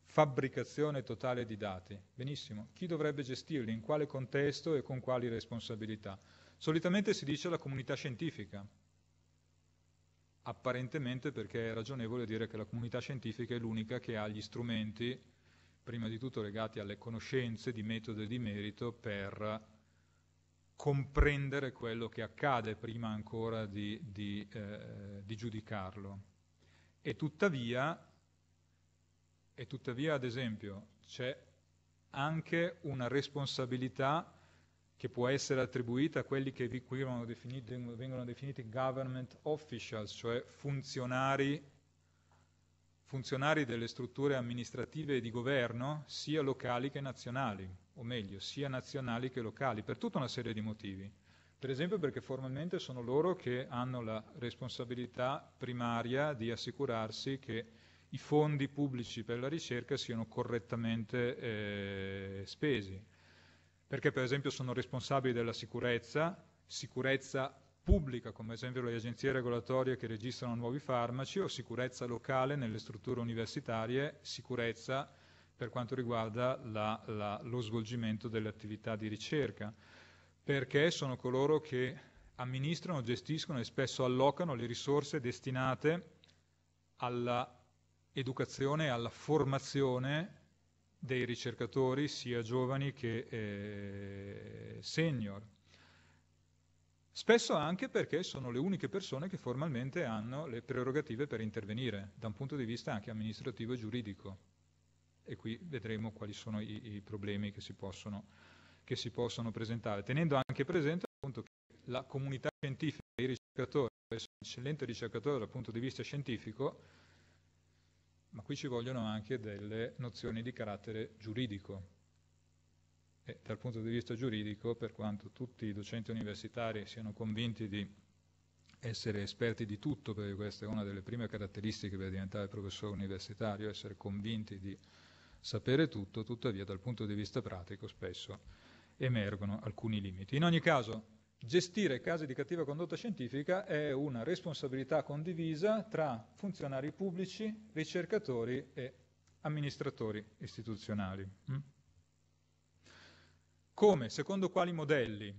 fabbricazione totale di dati. Benissimo, chi dovrebbe gestirli, in quale contesto e con quali responsabilità? Solitamente si dice la comunità scientifica, apparentemente perché è ragionevole dire che la comunità scientifica è l'unica che ha gli strumenti, prima di tutto legati alle conoscenze di metodo e di merito, per comprendere quello che accade prima ancora di, di, eh, di giudicarlo. E tuttavia, e tuttavia, ad esempio, c'è anche una responsabilità che può essere attribuita a quelli che qui vengono definiti, vengono definiti government officials, cioè funzionari, funzionari delle strutture amministrative e di governo, sia locali che nazionali o meglio, sia nazionali che locali, per tutta una serie di motivi. Per esempio perché formalmente sono loro che hanno la responsabilità primaria di assicurarsi che i fondi pubblici per la ricerca siano correttamente eh, spesi. Perché per esempio sono responsabili della sicurezza, sicurezza pubblica, come ad esempio le agenzie regolatorie che registrano nuovi farmaci, o sicurezza locale nelle strutture universitarie, sicurezza per quanto riguarda la, la, lo svolgimento delle attività di ricerca, perché sono coloro che amministrano, gestiscono e spesso allocano le risorse destinate all'educazione e alla formazione dei ricercatori, sia giovani che eh, senior. Spesso anche perché sono le uniche persone che formalmente hanno le prerogative per intervenire, da un punto di vista anche amministrativo e giuridico e qui vedremo quali sono i, i problemi che si, possono, che si, possono, presentare, tenendo anche presente appunto, che la comunità scientifica, i ricercatori, essere un eccellente ricercatore dal punto di vista scientifico, ma qui ci vogliono anche delle nozioni di carattere giuridico. E dal punto di vista giuridico, per quanto tutti i docenti universitari siano convinti di essere esperti di tutto, perché questa è una delle prime caratteristiche per diventare professore universitario, essere convinti di sapere tutto, tuttavia dal punto di vista pratico spesso emergono alcuni limiti. In ogni caso, gestire casi di cattiva condotta scientifica è una responsabilità condivisa tra funzionari pubblici, ricercatori e amministratori istituzionali. Mm? Come? Secondo quali modelli?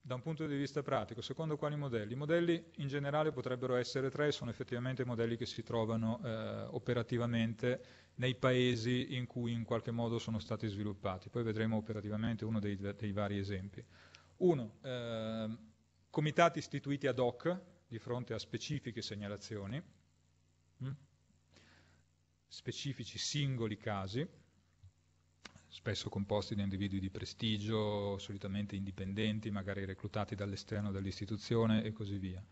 da un punto di vista pratico, secondo quali modelli? I modelli in generale potrebbero essere tre, sono effettivamente modelli che si trovano eh, operativamente nei paesi in cui in qualche modo sono stati sviluppati. Poi vedremo operativamente uno dei, dei vari esempi. Uno, eh, comitati istituiti ad hoc di fronte a specifiche segnalazioni, mm, specifici singoli casi, spesso composti da individui di prestigio, solitamente indipendenti, magari reclutati dall'esterno dell'istituzione e così via.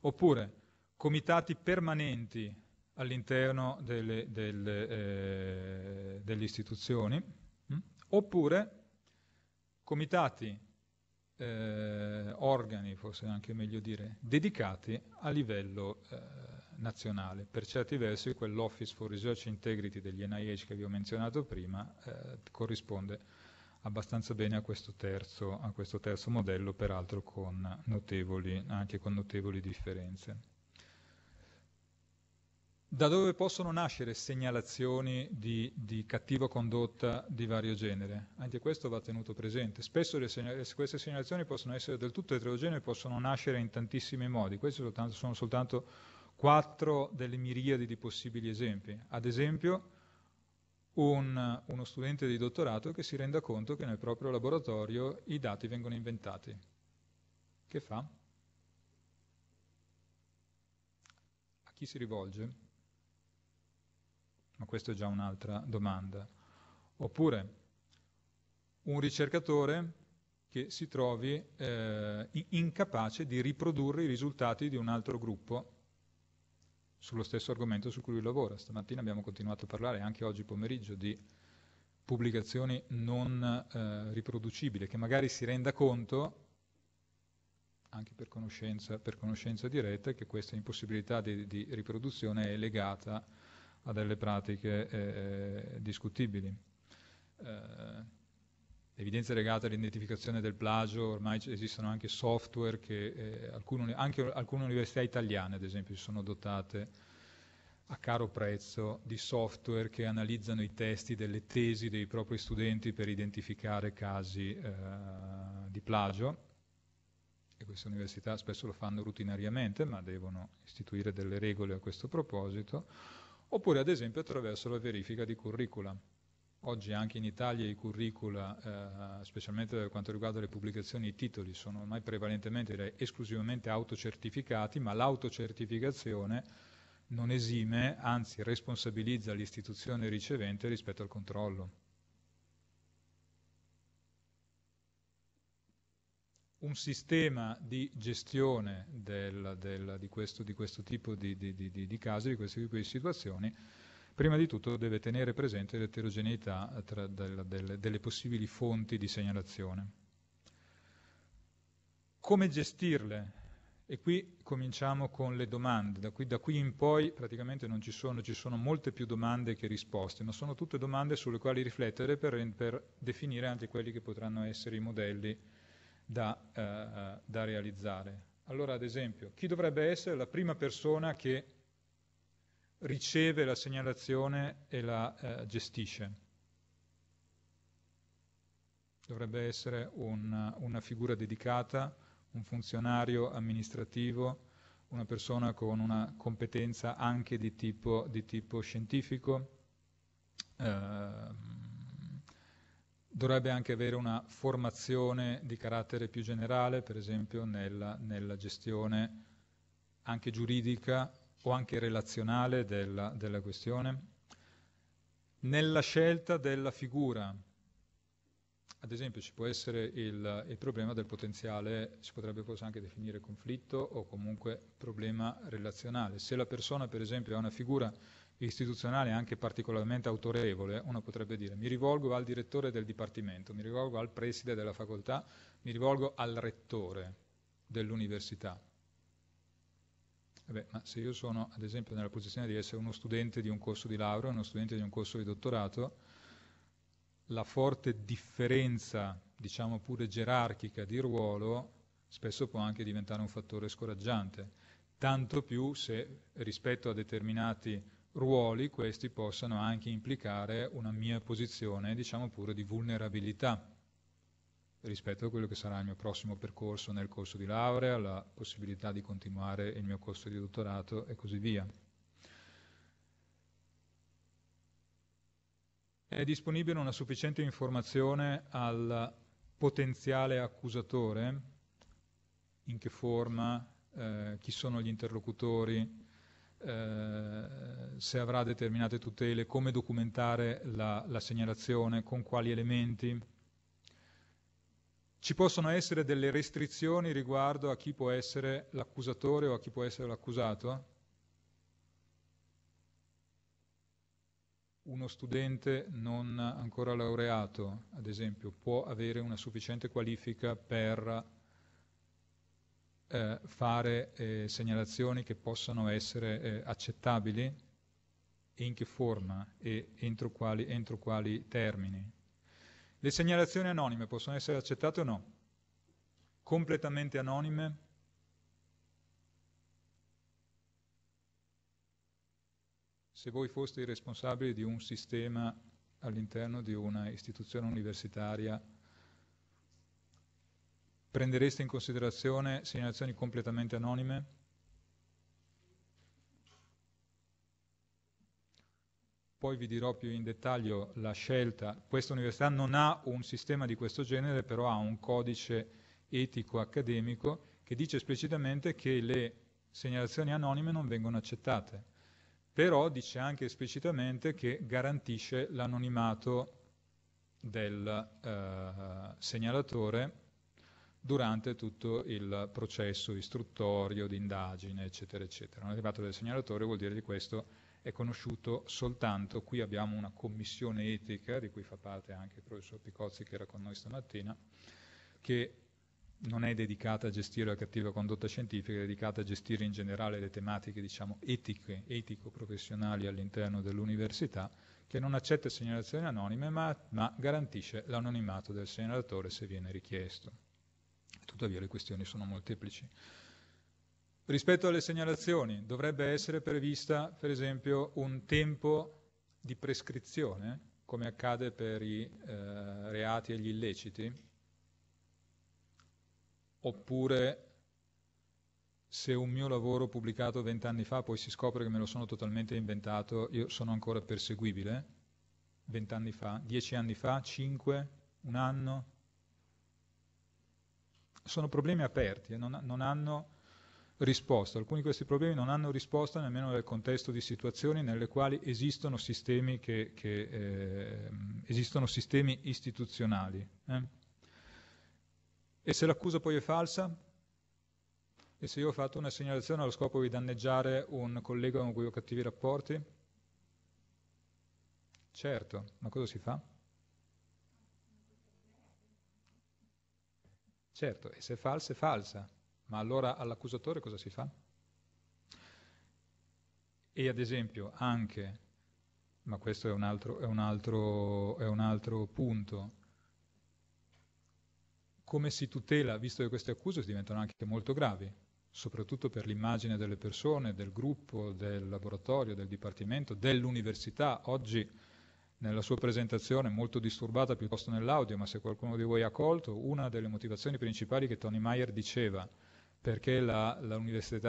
Oppure comitati permanenti all'interno delle, delle, eh, delle istituzioni, mh? Mm? oppure comitati, eh, organi forse anche meglio dire, dedicati a livello eh, nazionale. Per certi versi quell'Office for Research Integrity degli NIH che vi ho menzionato prima eh, corrisponde abbastanza bene a questo, terzo, a questo terzo modello, peraltro con notevoli, anche con notevoli differenze. Da dove possono nascere segnalazioni di, di, cattiva condotta di vario genere? Anche questo va tenuto presente. Spesso segnal queste segnalazioni possono essere del tutto eterogenee, possono nascere in tantissimi modi. Questi soltanto, sono soltanto quattro delle miriadi di possibili esempi. Ad esempio, un, uno studente di dottorato che si renda conto che nel proprio laboratorio i dati vengono inventati. Che fa? A chi si rivolge? Ma questa è già un'altra domanda. Oppure un ricercatore che si trovi eh, incapace di riprodurre i risultati di un altro gruppo sullo stesso argomento su cui lui lavora. Stamattina abbiamo continuato a parlare, anche oggi pomeriggio, di pubblicazioni non eh, riproducibili, che magari si renda conto, anche per conoscenza, per conoscenza diretta, che questa impossibilità di, di, riproduzione è legata a delle pratiche eh, discutibili. Eh, evidenze legate all'identificazione del plagio, ormai esistono anche software che eh, alcune, anche alcune università italiane, ad esempio, si sono dotate a caro prezzo di software che analizzano i testi delle tesi dei propri studenti per identificare casi eh, di plagio. E queste università spesso lo fanno rutinariamente, ma devono istituire delle regole a questo proposito, oppure ad esempio attraverso la verifica di curricula. Oggi anche in Italia i curricula, eh, specialmente per quanto riguarda le pubblicazioni, i titoli sono ormai prevalentemente, direi esclusivamente autocertificati, ma l'autocertificazione non esime, anzi responsabilizza l'istituzione ricevente rispetto al controllo. un sistema di gestione del, del, di, questo, di, questo, tipo di, di, casi, di questo tipo di situazioni, prima di tutto deve tenere presente l'eterogeneità tra, del, del, delle possibili fonti di segnalazione. Come gestirle? E qui cominciamo con le domande, da qui, da qui, in poi praticamente non ci sono, ci sono molte più domande che risposte, ma sono tutte domande sulle quali riflettere per, per definire anche quelli che potranno essere i modelli da, eh, da realizzare. Allora, ad esempio, chi dovrebbe essere la prima persona che riceve la segnalazione e la eh, gestisce. Dovrebbe essere un, una figura dedicata, un funzionario amministrativo, una persona con una competenza anche di tipo, di tipo scientifico, eh, dovrebbe anche avere una formazione di carattere più generale, per esempio nella, nella gestione anche giuridica o anche relazionale della, della questione, nella scelta della figura. Ad esempio ci può essere il, il, problema del potenziale, si potrebbe forse anche definire conflitto o comunque problema relazionale. Se la persona per esempio ha una figura istituzionale anche particolarmente autorevole, uno potrebbe dire mi rivolgo al direttore del dipartimento, mi rivolgo al preside della facoltà, mi rivolgo al rettore dell'università. Vabbè, eh ma se io sono ad esempio nella posizione di essere uno studente di un corso di laurea, uno studente di un corso di dottorato, la forte differenza, diciamo pure gerarchica di ruolo, spesso può anche diventare un fattore scoraggiante, tanto più se rispetto a determinati ruoli questi possano anche implicare una mia posizione, diciamo pure, di vulnerabilità rispetto a quello che sarà il mio prossimo percorso nel corso di laurea, la possibilità di continuare il mio corso di dottorato e così via. È disponibile una sufficiente informazione al potenziale accusatore, in che forma, eh, chi sono gli interlocutori, eh, se avrà determinate tutele, come documentare la, la segnalazione, con quali elementi, ci possono essere delle restrizioni riguardo a chi può essere l'accusatore o a chi può essere l'accusato? Uno studente non ancora laureato, ad esempio, può avere una sufficiente qualifica per eh, fare eh, segnalazioni che possano essere eh, accettabili? in che forma e entro quali, entro quali termini? Le segnalazioni anonime possono essere accettate o no? Completamente anonime? Se voi foste i responsabili di un sistema all'interno di una istituzione universitaria, prendereste in considerazione segnalazioni completamente anonime? poi vi dirò più in dettaglio la scelta. Questa università non ha un sistema di questo genere, però ha un codice etico accademico che dice esplicitamente che le segnalazioni anonime non vengono accettate, però dice anche esplicitamente che garantisce l'anonimato del eh, segnalatore durante tutto il processo istruttorio, di indagine, eccetera, eccetera. L'anonimato del segnalatore vuol dire di questo è conosciuto soltanto, qui abbiamo una commissione etica, di cui fa parte anche il professor Picozzi che era con noi stamattina, che non è dedicata a gestire la cattiva condotta scientifica, è dedicata a gestire in generale le tematiche diciamo, etiche, etico-professionali all'interno dell'università, che non accetta segnalazioni anonime ma, ma garantisce l'anonimato del segnalatore se viene richiesto. Tuttavia le questioni sono molteplici. Rispetto alle segnalazioni, dovrebbe essere prevista, per esempio, un tempo di prescrizione, come accade per i eh, reati e gli illeciti, oppure se un mio lavoro pubblicato vent'anni fa poi si scopre che me lo sono totalmente inventato, io sono ancora perseguibile? Vent'anni fa, dieci anni fa, cinque, un anno? Sono problemi aperti e non, non hanno risposta. Alcuni di questi problemi non hanno risposta nemmeno nel contesto di situazioni nelle quali esistono sistemi, che, che, eh, esistono sistemi istituzionali. Eh? E se l'accusa poi è falsa? E se io ho fatto una segnalazione allo scopo di danneggiare un collega con cui ho cattivi rapporti? Certo, ma cosa si fa? Certo, e se è falsa, è falsa. Ma allora all'accusatore cosa si fa? E ad esempio anche, ma questo è un altro, è un altro, è un altro punto, come si tutela, visto che queste accuse diventano anche molto gravi, soprattutto per l'immagine delle persone, del gruppo, del laboratorio, del dipartimento, dell'università. Oggi nella sua presentazione, molto disturbata piuttosto nell'audio, ma se qualcuno di voi ha colto, una delle motivazioni principali che Tony Meyer diceva perché la, la,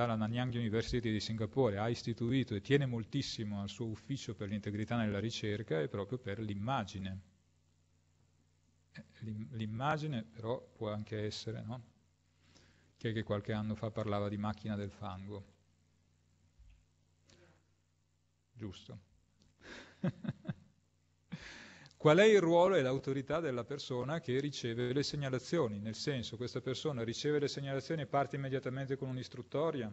la Nanyang University di Singapore ha istituito e tiene moltissimo al suo ufficio per l'integrità nella ricerca e proprio per l'immagine. Eh, l'immagine però può anche essere, no? Chi che qualche anno fa parlava di macchina del fango? Giusto. qual è il ruolo e l'autorità della persona che riceve le segnalazioni, nel senso questa persona riceve le segnalazioni e parte immediatamente con un'istruttoria,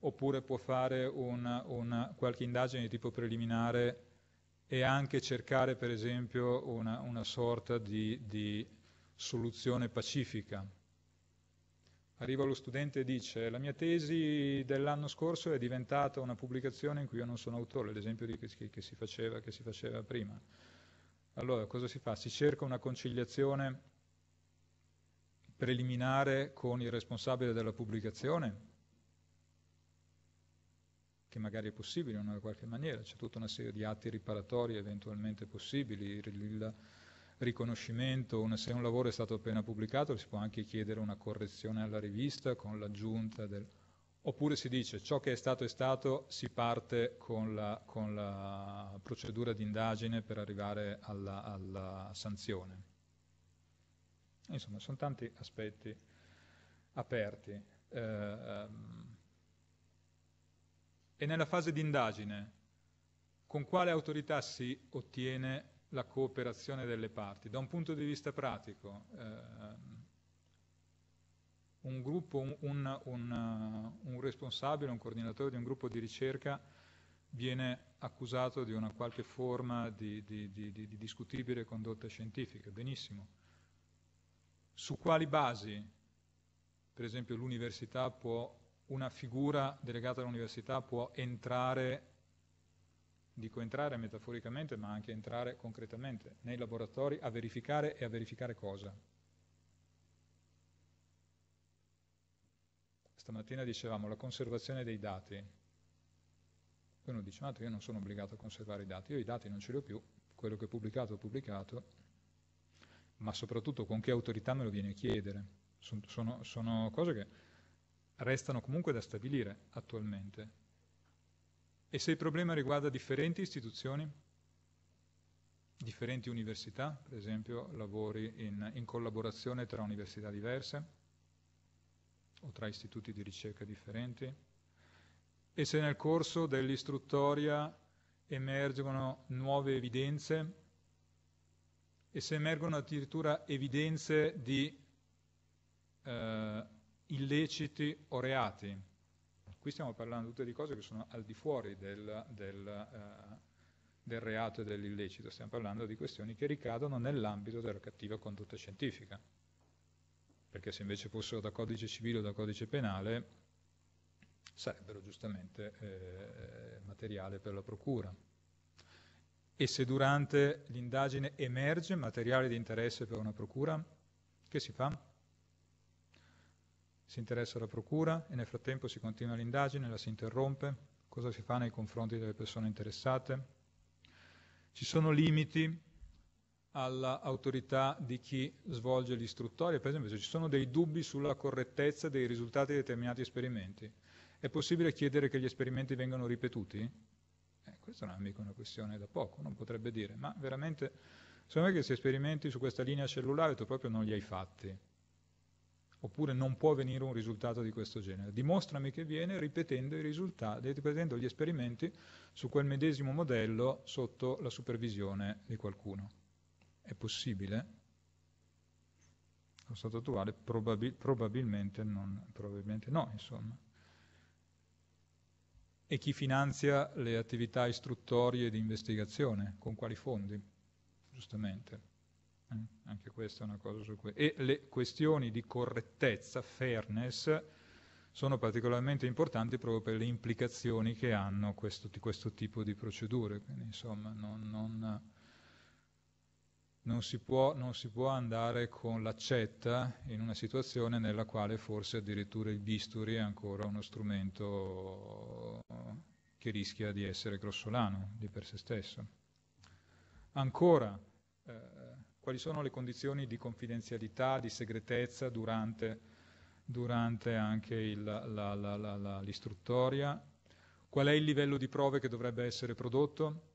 oppure può fare una, una, qualche indagine di tipo preliminare e anche cercare per esempio una, una sorta di, di soluzione pacifica. Arriva lo studente e dice la mia tesi dell'anno scorso è diventata una pubblicazione in cui io non sono autore, l'esempio che, che si faceva, che si faceva prima allora cosa si fa? Si cerca una conciliazione preliminare con il responsabile della pubblicazione, che magari è possibile in una qualche maniera, c'è tutta una serie di atti riparatori eventualmente possibili, il riconoscimento, una, se un lavoro è stato appena pubblicato si può anche chiedere una correzione alla rivista con l'aggiunta del Oppure si dice ciò che è stato è stato, si parte con la, con la procedura di indagine per arrivare alla, alla sanzione. Insomma, sono tanti aspetti aperti. Eh, e nella fase di indagine, con quale autorità si ottiene la cooperazione delle parti? Da un punto di vista pratico, eh, un, gruppo, un, un, uh, un responsabile, un coordinatore di un gruppo di ricerca viene accusato di una qualche forma di, di, di, di discutibile condotta scientifica. Benissimo. Su quali basi, per esempio, l'università può, una figura delegata all'università può entrare, dico entrare metaforicamente, ma anche entrare concretamente nei laboratori a verificare e a verificare cosa? Stamattina dicevamo la conservazione dei dati. uno dice, ma ah, io non sono obbligato a conservare i dati, io i dati non ce li ho più, quello che ho pubblicato ho pubblicato, ma soprattutto con che autorità me lo viene a chiedere. sono, sono, sono cose che restano comunque da stabilire attualmente. E se il problema riguarda differenti istituzioni, differenti università, per esempio lavori in, in collaborazione tra università diverse, o tra istituti di ricerca differenti, e se nel corso dell'istruttoria emergono nuove evidenze e se emergono addirittura evidenze di eh, illeciti o reati. Qui stiamo parlando tutte di cose che sono al di fuori del, del, eh, del reato e dell'illecito, stiamo parlando di questioni che ricadono nell'ambito della cattiva condotta scientifica perché se invece fossero da codice civile o da codice penale sarebbero giustamente eh, eh, materiale per la procura. E se durante l'indagine emerge materiale di interesse per una procura, che si fa? Si interessa la procura e nel frattempo si continua l'indagine, la si interrompe? Cosa si fa nei confronti delle persone interessate? Ci sono limiti all'autorità di chi svolge l'istruttoria. Per esempio, se ci sono dei dubbi sulla correttezza dei risultati di determinati esperimenti, è possibile chiedere che gli esperimenti vengano ripetuti? Eh, questa non è mica una questione da poco, non potrebbe dire, ma veramente, secondo me che se esperimenti su questa linea cellulare tu proprio non li hai fatti, oppure non può venire un risultato di questo genere. Dimostrami che viene ripetendo, risultati, ripetendo gli esperimenti su quel medesimo modello sotto la supervisione di qualcuno è possibile? Allo stato attuale probabil- probabilmente, non, probabilmente no, insomma. E chi finanzia le attività istruttorie di investigazione? Con quali fondi? Giustamente. Eh? Anche questa è una cosa su cui... E le questioni di correttezza, fairness, sono particolarmente importanti proprio per le implicazioni che hanno questo, questo tipo di procedure. Quindi, insomma, non, non, non si, può, non si può andare con l'accetta in una situazione nella quale forse addirittura il bisturi è ancora uno strumento che rischia di essere grossolano di per sé stesso. Ancora, eh, quali sono le condizioni di confidenzialità, di segretezza durante, durante anche il, la, la, la, l'istruttoria? Qual è il livello di prove che dovrebbe essere prodotto?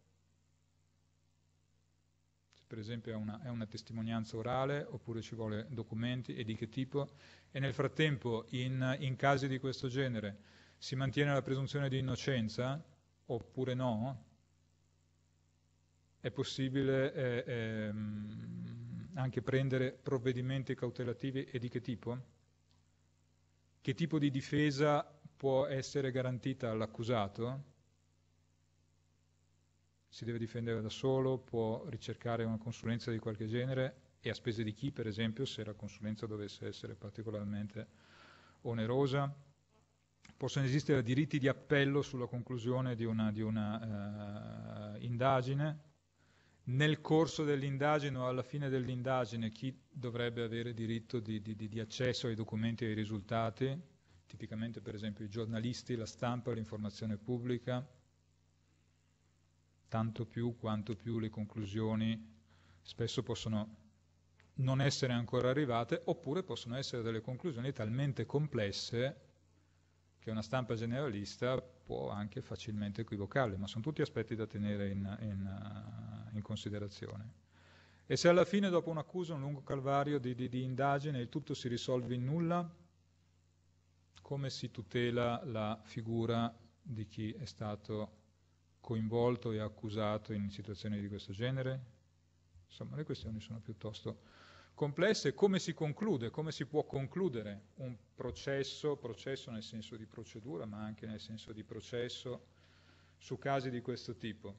per esempio è una, è una, testimonianza orale oppure ci vuole documenti e di che tipo. E nel frattempo, in, in casi di questo genere, si mantiene la presunzione di innocenza oppure no? È possibile eh, eh, anche prendere provvedimenti cautelativi e di che tipo? Che tipo di difesa può essere garantita all'accusato? si deve difendere da solo, può ricercare una consulenza di qualche genere e a spese di chi, per esempio, se la consulenza dovesse essere particolarmente onerosa. Possono esistere diritti di appello sulla conclusione di una, di una eh, indagine. Nel corso dell'indagine o alla fine dell'indagine chi dovrebbe avere diritto di, di, di accesso ai documenti e ai risultati? Tipicamente per esempio i giornalisti, la stampa, l'informazione pubblica, tanto più quanto più le conclusioni spesso possono non essere ancora arrivate, oppure possono essere delle conclusioni talmente complesse che una stampa generalista può anche facilmente equivocarle, ma sono tutti aspetti da tenere in, in, eh, in considerazione. E se alla fine, dopo un'accusa, un lungo calvario di, di, di, indagine, il tutto si risolve in nulla, come si tutela la figura di chi è stato coinvolto e accusato in situazioni di questo genere? Insomma, le questioni sono piuttosto complesse. Come si conclude, come si può concludere un processo, processo nel senso di procedura, ma anche nel senso di processo, su casi di questo tipo?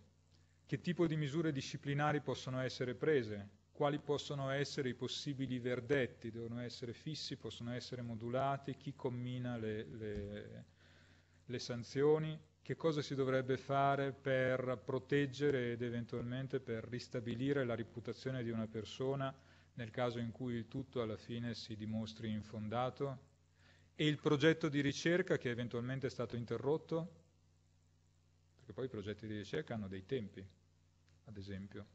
Che tipo di misure disciplinari possono essere prese? Quali possono essere i possibili verdetti? Devono essere fissi, possono essere modulati? Chi commina le, le, le sanzioni? che cosa si dovrebbe fare per proteggere ed eventualmente per ristabilire la reputazione di una persona nel caso in cui tutto alla fine si dimostri infondato e il progetto di ricerca che eventualmente è stato interrotto, perché poi i progetti di ricerca hanno dei tempi, ad esempio,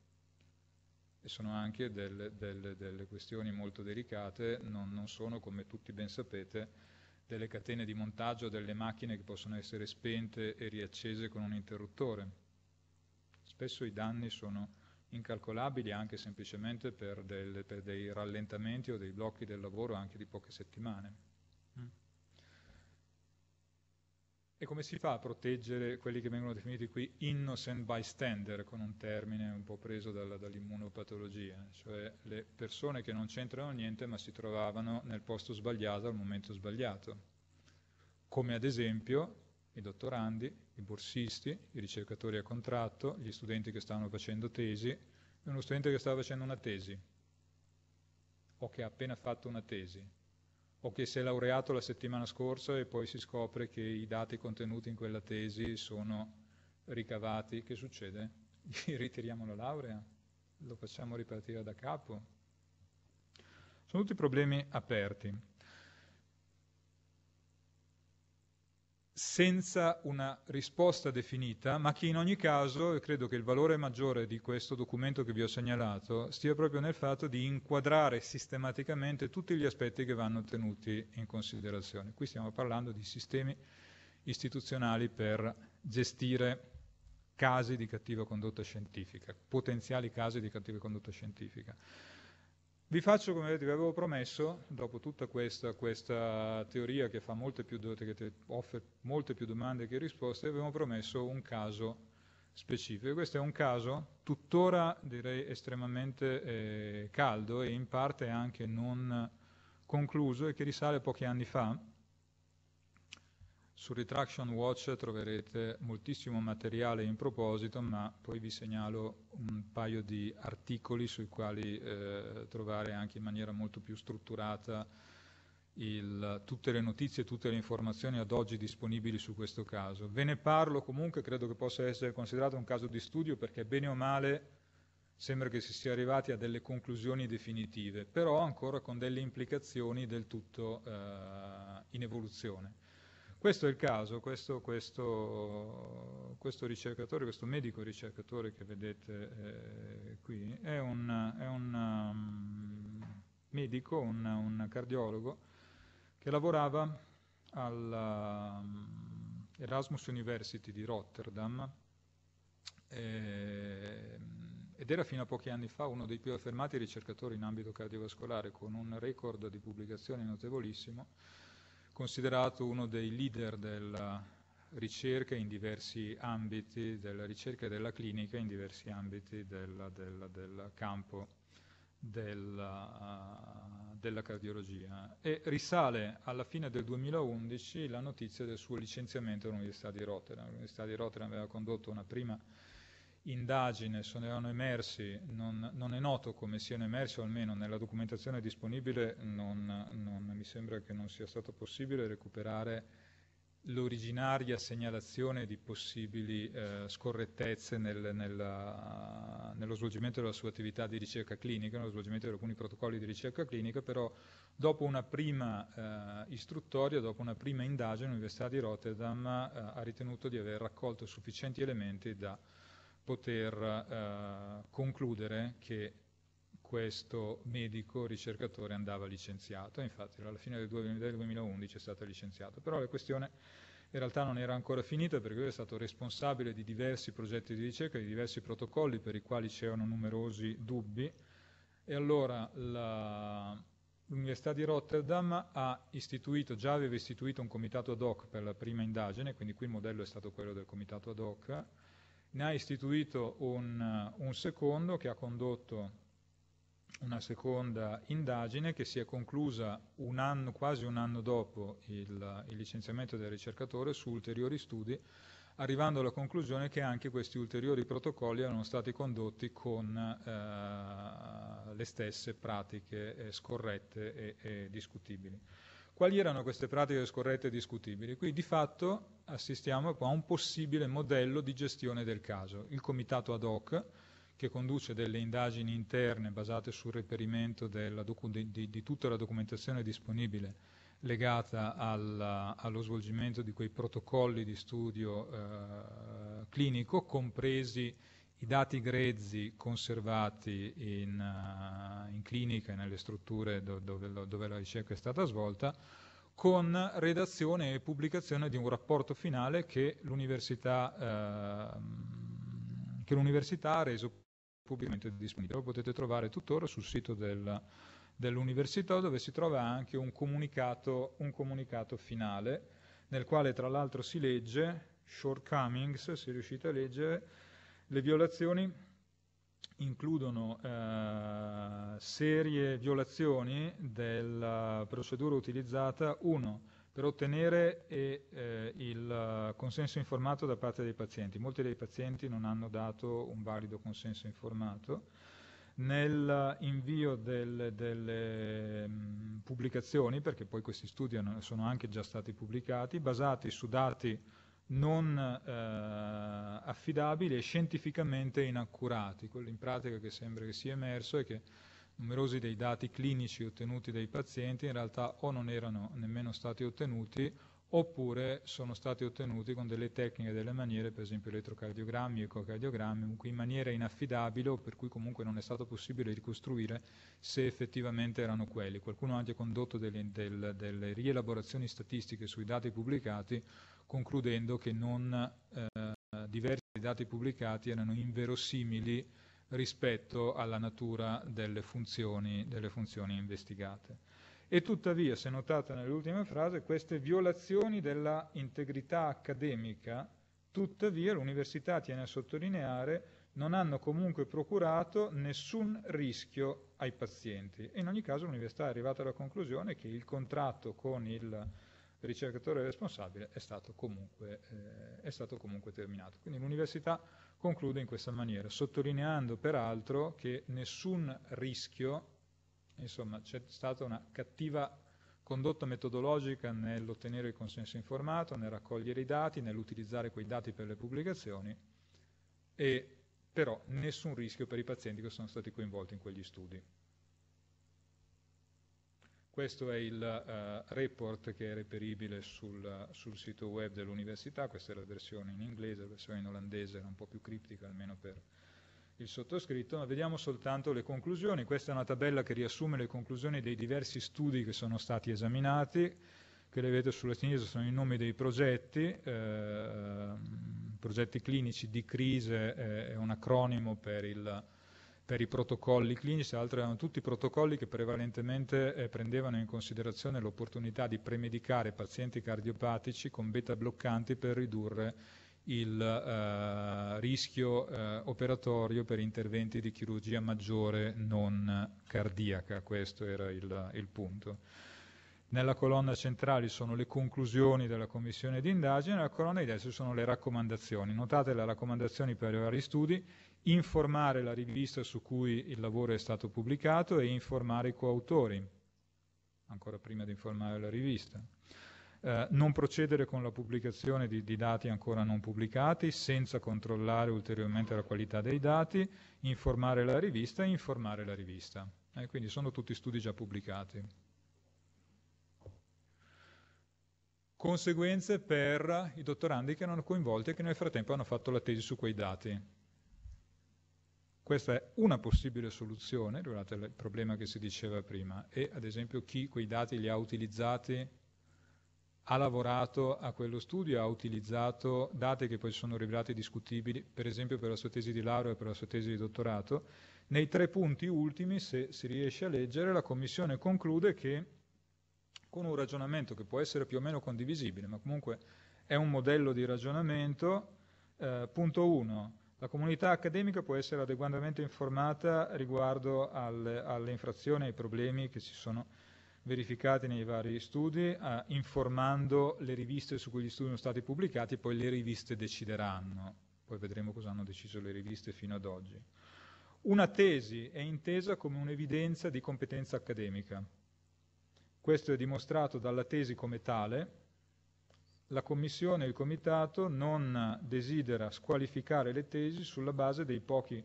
e sono anche delle, delle, delle questioni molto delicate, non, non sono, come tutti ben sapete, delle catene di montaggio delle macchine che possono essere spente e riaccese con un interruttore. Spesso i danni sono incalcolabili anche semplicemente per, del, per dei rallentamenti o dei blocchi del lavoro anche di poche settimane. E come si fa a proteggere quelli che vengono definiti qui innocent bystander, con un termine un po' preso dalla, dall'immunopatologia, cioè le persone che non c'entrano niente ma si trovavano nel posto sbagliato al momento sbagliato? Come ad esempio i dottorandi, i borsisti, i ricercatori a contratto, gli studenti che stavano facendo tesi, uno studente che stava facendo una tesi o che ha appena fatto una tesi o che si è laureato la settimana scorsa e poi si scopre che i dati contenuti in quella tesi sono ricavati, che succede? Gli ritiriamo la laurea? Lo facciamo ripartire da capo? Sono tutti problemi aperti. senza una risposta definita, ma che in ogni caso, e credo che il valore maggiore di questo documento che vi ho segnalato stia proprio nel fatto di inquadrare sistematicamente tutti gli aspetti che vanno tenuti in considerazione. Qui stiamo parlando di sistemi istituzionali per gestire casi di cattiva condotta scientifica, potenziali casi di cattiva condotta scientifica. Vi faccio, come vi avevo promesso, dopo tutta questa, questa teoria che, molte più, che offre molte più domande che risposte, abbiamo promesso un caso specifico. Questo è un caso tuttora direi estremamente eh, caldo e in parte anche non concluso e che risale pochi anni fa su Retraction Watch troverete moltissimo materiale in proposito, ma poi vi segnalo un paio di articoli sui quali eh, trovare anche in maniera molto più strutturata il, tutte le notizie, tutte le informazioni ad oggi disponibili su questo caso. Ve ne parlo comunque, credo che possa essere considerato un caso di studio perché bene o male sembra che si sia arrivati a delle conclusioni definitive, però ancora con delle implicazioni del tutto eh, in evoluzione. Questo è il caso, questo, questo, questo ricercatore, questo medico ricercatore che vedete eh, qui, è un, è un um, medico, un, un, cardiologo, che lavorava all'Erasmus mm, um, University di Rotterdam eh, ed era fino a pochi anni fa uno dei più affermati ricercatori in ambito cardiovascolare, con un record di pubblicazioni notevolissimo considerato uno dei leader della ricerca in diversi ambiti, della ricerca e della clinica in diversi ambiti della, della, del campo della, uh, della cardiologia. E risale alla fine del 2011 la notizia del suo licenziamento all'Università di Rotterdam. L'Università di Rotterdam aveva condotto una prima indagine sono emersi, non, non, è noto come siano emersi, o almeno nella documentazione disponibile non, non, mi sembra che non sia stato possibile recuperare l'originaria segnalazione di possibili eh, scorrettezze nel, nella, nello svolgimento della sua attività di ricerca clinica, nello svolgimento di alcuni protocolli di ricerca clinica, però dopo una prima eh, istruttoria, dopo una prima indagine, l'Università di Rotterdam eh, ha ritenuto di aver raccolto sufficienti elementi da poter eh, concludere che questo medico ricercatore andava licenziato, infatti alla fine del 2011 è stato licenziato, però la questione in realtà non era ancora finita perché lui è stato responsabile di diversi progetti di ricerca, di diversi protocolli per i quali c'erano numerosi dubbi e allora la, l'Università di Rotterdam ha istituito, già aveva istituito un comitato ad hoc per la prima indagine, quindi qui il modello è stato quello del comitato ad hoc, ne ha istituito un, eh, un secondo che ha condotto una seconda indagine che si è conclusa un anno, quasi un anno dopo il, il, licenziamento del ricercatore su ulteriori studi, arrivando alla conclusione che anche questi ulteriori protocolli erano stati condotti con eh, le stesse pratiche eh, scorrette e, e discutibili. Quali erano queste pratiche scorrette e discutibili? Qui di fatto assistiamo a un possibile modello di gestione del caso. Il comitato ad hoc, che conduce delle indagini interne basate sul reperimento docu- di, di, tutta la documentazione disponibile legata alla, allo svolgimento di quei protocolli di studio eh, clinico, compresi i dati grezzi conservati in, eh, in clinica e nelle strutture do, dove, lo, dove la ricerca è stata svolta con redazione e pubblicazione di un rapporto finale che l'università, eh, ha reso pubblicamente disponibile. Lo potete trovare tuttora sul sito del, dell'università dove si trova anche un comunicato, un comunicato finale nel quale tra l'altro si legge, shortcomings, se riuscite a leggere, le violazioni includono eh, serie violazioni della procedura utilizzata, uno, per ottenere eh, il consenso informato da parte dei pazienti. Molti dei pazienti non hanno dato un valido consenso informato. Nell'invio del, delle mm, pubblicazioni, perché poi questi studi sono anche già stati pubblicati, basati su dati non eh, affidabili e scientificamente inaccurati, quello in pratica che sembra che sia emerso è che numerosi dei dati clinici ottenuti dai pazienti in realtà o non erano nemmeno stati ottenuti oppure sono stati ottenuti con delle tecniche e delle maniere, per esempio elettrocardiogrammi, ecocardiogrammi, in maniera inaffidabile o per cui comunque non è stato possibile ricostruire se effettivamente erano quelli. Qualcuno ha anche condotto delle, del, delle rielaborazioni statistiche sui dati pubblicati concludendo che non, eh, diversi i dati pubblicati erano inverosimili rispetto alla natura delle funzioni, delle funzioni investigate. E tuttavia, se notate nell'ultima frase, queste violazioni della integrità accademica, tuttavia l'università tiene a sottolineare non hanno comunque procurato nessun rischio ai pazienti. E in ogni caso l'università è arrivata alla conclusione che il contratto con il ricercatore responsabile è stato comunque, eh, è stato comunque terminato. Quindi l'università conclude in questa maniera, sottolineando peraltro che nessun rischio, insomma c'è stata una cattiva condotta metodologica nell'ottenere il consenso informato, nel raccogliere i dati, nell'utilizzare quei dati per le pubblicazioni e però nessun rischio per i pazienti che sono stati coinvolti in quegli studi. Questo è il uh, report che è reperibile sul, uh, sul sito web dell'università, questa è la versione in inglese, la versione in olandese era un po' più criptica almeno per il sottoscritto, ma vediamo soltanto le conclusioni. Questa è una tabella che riassume le conclusioni dei diversi studi che sono stati esaminati, che le vedete sulla sinistra sono i nomi dei progetti, eh, progetti clinici di crise eh, è un acronimo per il per i protocolli clinici, altri erano tutti protocolli che prevalentemente eh, prendevano in considerazione l'opportunità di premedicare pazienti cardiopatici con beta bloccanti per ridurre il eh, rischio eh, operatorio per interventi di chirurgia maggiore non cardiaca, questo era il, il punto. Nella colonna centrale sono le conclusioni della commissione di indagine, nella colonna di destra sono le raccomandazioni. Notate le raccomandazioni per i vari studi, informare la rivista su cui il lavoro è stato pubblicato e informare i coautori, ancora prima di informare la rivista. Eh, non procedere con la pubblicazione di, di, dati ancora non pubblicati senza controllare ulteriormente la qualità dei dati, informare la rivista e informare la rivista. Eh, quindi sono tutti studi già pubblicati. Conseguenze per i dottorandi che erano coinvolti e che nel frattempo hanno fatto la tesi su quei dati. Questa è una possibile soluzione riguardo al problema che si diceva prima e ad esempio chi quei dati li ha utilizzati ha lavorato a quello studio, ha utilizzato dati che poi sono rivelati discutibili, per esempio per la sua tesi di laurea e per la sua tesi di dottorato. Nei tre punti ultimi, se si riesce a leggere, la Commissione conclude che con un ragionamento che può essere più o meno condivisibile, ma comunque è un modello di ragionamento, eh, punto 1, la comunità accademica può essere adeguatamente informata riguardo al, alle infrazioni, ai problemi che si sono verificati nei vari studi, eh, informando le riviste su cui gli studi sono stati pubblicati e poi le riviste decideranno. Poi vedremo cosa hanno deciso le riviste fino ad oggi. Una tesi è intesa come un'evidenza di competenza accademica. Questo è dimostrato dalla tesi come tale, la Commissione e il Comitato non desidera squalificare le tesi sulla base dei pochi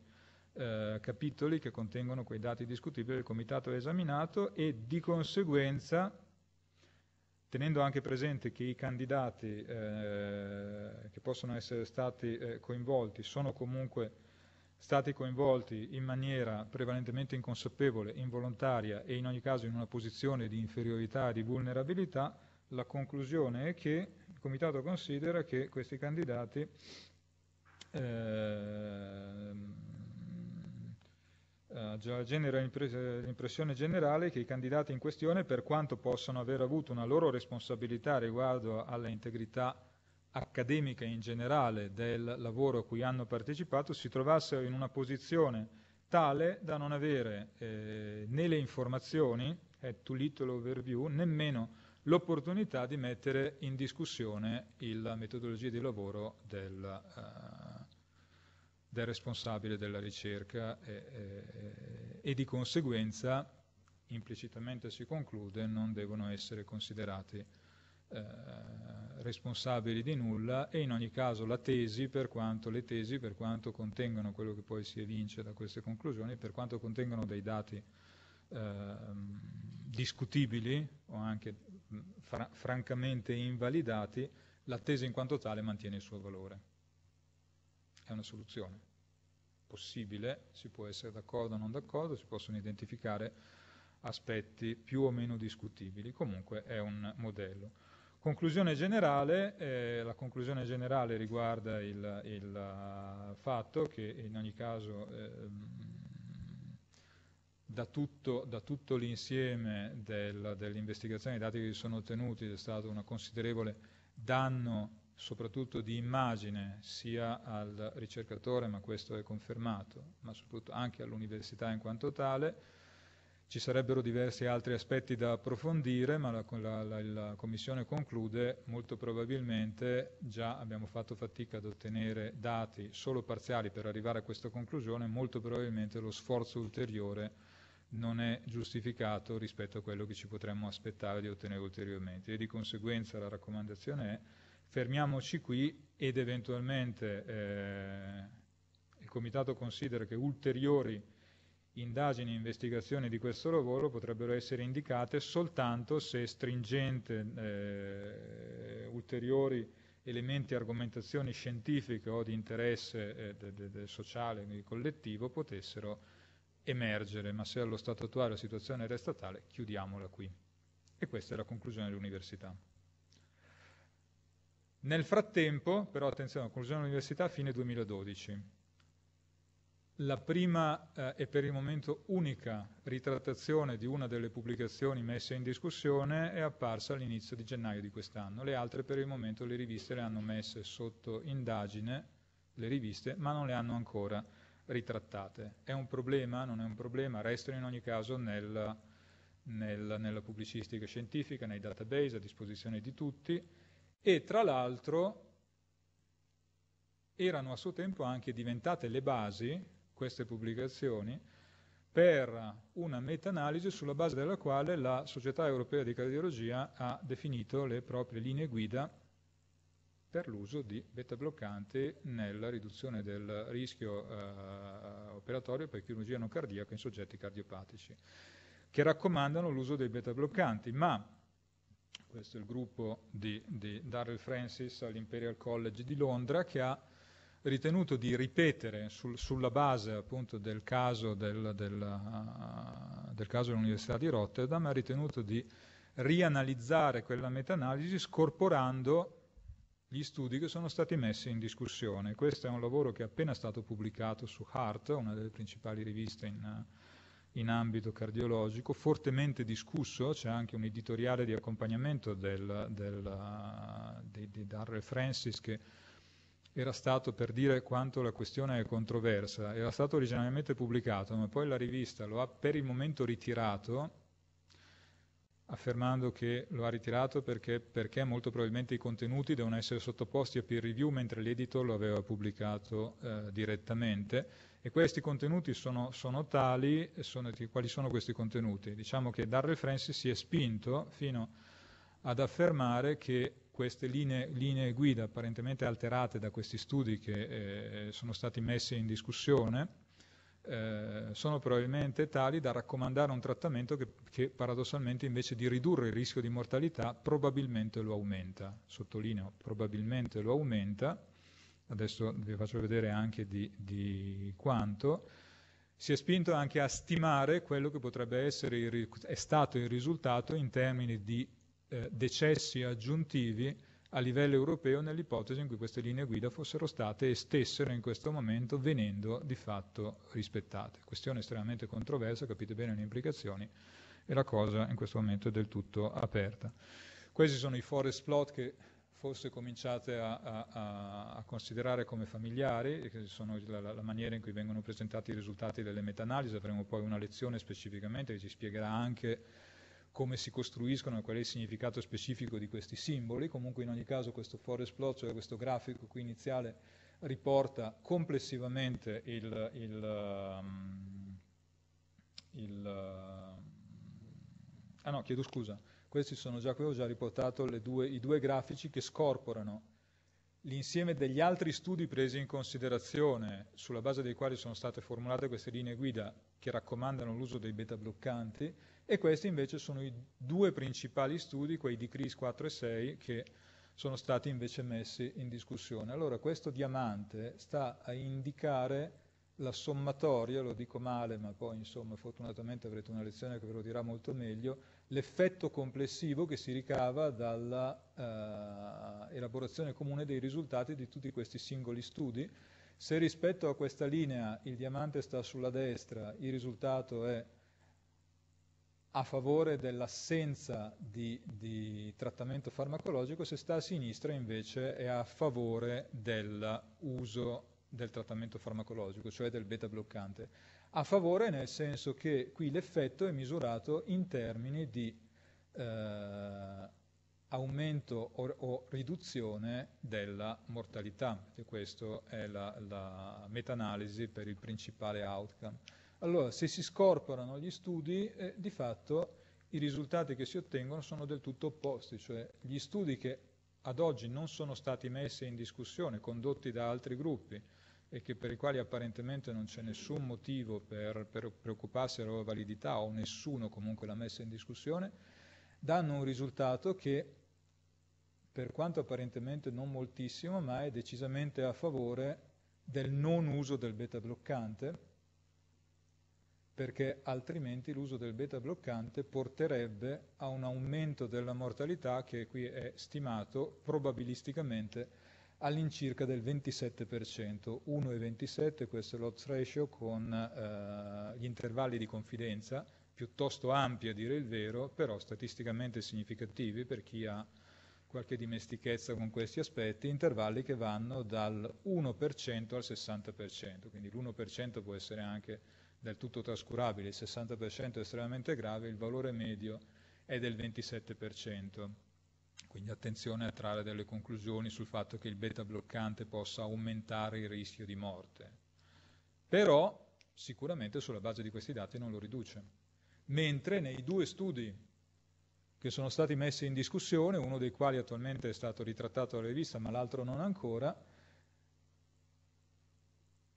eh, capitoli che contengono quei dati discutibili che il Comitato ha esaminato e di conseguenza, tenendo anche presente che i candidati eh, che possono essere stati eh, coinvolti sono comunque stati coinvolti in maniera prevalentemente inconsapevole, involontaria e in ogni caso in una posizione di inferiorità e di vulnerabilità, la conclusione è che Comitato considera che questi candidati ehm, eh, genera l'impressione generale che i candidati in questione, per quanto possano aver avuto una loro responsabilità riguardo alla integrità accademica in generale del lavoro a cui hanno partecipato, si trovassero in una posizione tale da non avere eh, né le informazioni, è too little overview, nemmeno l'opportunità di mettere in discussione la metodologia di lavoro del, eh, del responsabile della ricerca e, e, e, di conseguenza, implicitamente si conclude, non devono essere considerati eh, responsabili di nulla e in ogni caso la tesi, per quanto le tesi, per quanto contengono quello che poi si evince da queste conclusioni, per quanto contengono dei dati eh, discutibili o anche Mm, fra francamente invalidati, l'attesa in quanto tale mantiene il suo valore. È una soluzione possibile, si può essere d'accordo o non d'accordo, si possono identificare aspetti più o meno discutibili, comunque è un modello. Conclusione generale, eh, la conclusione generale riguarda il, il uh, fatto che in ogni caso eh, da tutto, tutto l'insieme del, dell'investigazione, i dati che si sono ottenuti, c'è stato un considerevole danno soprattutto di immagine sia al ricercatore, ma questo è confermato, ma soprattutto anche all'università in quanto tale. Ci sarebbero diversi altri aspetti da approfondire, ma la, la, la, la Commissione conclude molto probabilmente già abbiamo fatto fatica ad ottenere dati solo parziali per arrivare a questa conclusione, molto probabilmente lo sforzo ulteriore non è giustificato rispetto a quello che ci potremmo aspettare di ottenere ulteriormente. E di conseguenza la raccomandazione è fermiamoci qui ed eventualmente eh, il Comitato considera che ulteriori indagini e investigazioni di questo lavoro potrebbero essere indicate soltanto se stringente eh, ulteriori elementi e argomentazioni scientifiche o di interesse eh, de, de, de sociale, collettivo, potessero emergere, ma se allo stato attuale la situazione resta tale, chiudiamola qui. E questa è la conclusione dell'università. Nel frattempo, però attenzione, conclusione dell'università fine 2012. La prima eh, e per il momento unica ritrattazione di una delle pubblicazioni messe in discussione è apparsa all'inizio di gennaio di quest'anno. Le altre per il momento le riviste le hanno messe sotto indagine, le riviste, ma non le hanno ancora ritrattate. È un problema? Non è un problema, restano in ogni caso nel, nel, nella pubblicistica scientifica, nei database a disposizione di tutti e tra l'altro erano a suo tempo anche diventate le basi, queste pubblicazioni, per una meta-analisi sulla base della quale la Società Europea di Cardiologia ha definito le proprie linee guida per l'uso di beta-bloccanti nella riduzione del rischio eh, operatorio per chirurgia non cardiaca in soggetti cardiopatici, che raccomandano l'uso dei beta-bloccanti, ma questo è il gruppo di, di Darrell Francis all'Imperial College di Londra che ha ritenuto di ripetere sul, sulla base appunto del caso, del, del, eh, del caso dell'Università di Rotterdam, ha ritenuto di rianalizzare quella meta-analisi scorporando gli studi che sono stati messi in discussione. Questo è un lavoro che è appena stato pubblicato su Heart, una delle principali riviste in, in ambito cardiologico, fortemente discusso, c'è anche un editoriale di accompagnamento del, del, di, di Darrell Francis che era stato per dire quanto la questione è controversa, era stato originariamente pubblicato, ma poi la rivista lo ha per il momento ritirato affermando che lo ha ritirato perché, perché, molto probabilmente i contenuti devono essere sottoposti a peer review mentre l'editor lo aveva pubblicato eh, direttamente e questi contenuti sono, sono tali, sono, quali sono questi contenuti? Diciamo che Darrell Francis si è spinto fino ad affermare che queste linee, linee guida apparentemente alterate da questi studi che eh, sono stati messi in discussione eh, sono probabilmente tali da raccomandare un trattamento che, che, paradossalmente invece di ridurre il rischio di mortalità probabilmente lo aumenta. Sottolineo, probabilmente lo aumenta, adesso vi faccio vedere anche di, di quanto. Si è spinto anche a stimare quello che potrebbe essere il, è stato il risultato in termini di eh, decessi aggiuntivi a livello europeo nell'ipotesi in cui queste linee guida fossero state e stessero in questo momento venendo di fatto rispettate. Questione estremamente controversa, capite bene le implicazioni e la cosa in questo momento è del tutto aperta. Questi sono i forest plot che forse cominciate a, a, a considerare come familiari, che sono la, la, maniera in cui vengono presentati i risultati delle meta-analisi, avremo poi una lezione specificamente che ci spiegherà anche come si costruiscono e qual è il significato specifico di questi simboli. Comunque in ogni caso questo forest plot, cioè questo grafico qui iniziale, riporta complessivamente il, il, um, il um, ah no, chiedo scusa, questi sono già qui, ho già riportato due, i due grafici che scorporano l'insieme degli altri studi presi in considerazione, sulla base dei quali sono state formulate queste linee guida che raccomandano l'uso dei beta bloccanti, e questi invece sono i due principali studi, quelli di CRIS 4 e 6, che sono stati invece messi in discussione. Allora questo diamante sta a indicare la sommatoria, lo dico male, ma poi insomma fortunatamente avrete una lezione che ve lo dirà molto meglio, l'effetto complessivo che si ricava dalla eh, elaborazione comune dei risultati di tutti questi singoli studi. Se rispetto a questa linea il diamante sta sulla destra, il risultato è a favore dell'assenza di, di, trattamento farmacologico, se sta a sinistra invece è a favore dell'uso del trattamento farmacologico, cioè del beta bloccante. A favore nel senso che qui l'effetto è misurato in termini di eh, aumento o, o, riduzione della mortalità, e questa è la, la meta-analisi per il principale outcome. Allora, se si scorporano gli studi, eh, di fatto i risultati che si ottengono sono del tutto opposti, cioè gli studi che ad oggi non sono stati messi in discussione, condotti da altri gruppi e che, per i quali apparentemente non c'è nessun motivo per, per preoccuparsi della loro validità o nessuno comunque l'ha messa in discussione, danno un risultato che, per quanto apparentemente non moltissimo, ma è decisamente a favore del non uso del beta bloccante perché altrimenti l'uso del beta bloccante porterebbe a un aumento della mortalità che qui è stimato probabilisticamente all'incirca del 27%, 1,27 questo è l'odds ratio con eh, gli intervalli di confidenza, piuttosto ampi a dire il vero, però statisticamente significativi per chi ha qualche dimestichezza con questi aspetti, intervalli che vanno dal 1% al 60%, quindi l'1% può essere anche del tutto trascurabile, il 60% è estremamente grave, il valore medio è del 27%. Quindi attenzione a trarre delle conclusioni sul fatto che il beta bloccante possa aumentare il rischio di morte. Però sicuramente sulla base di questi dati non lo riduce. Mentre nei due studi che sono stati messi in discussione, uno dei quali attualmente è stato ritrattato dalla rivista ma l'altro non ancora,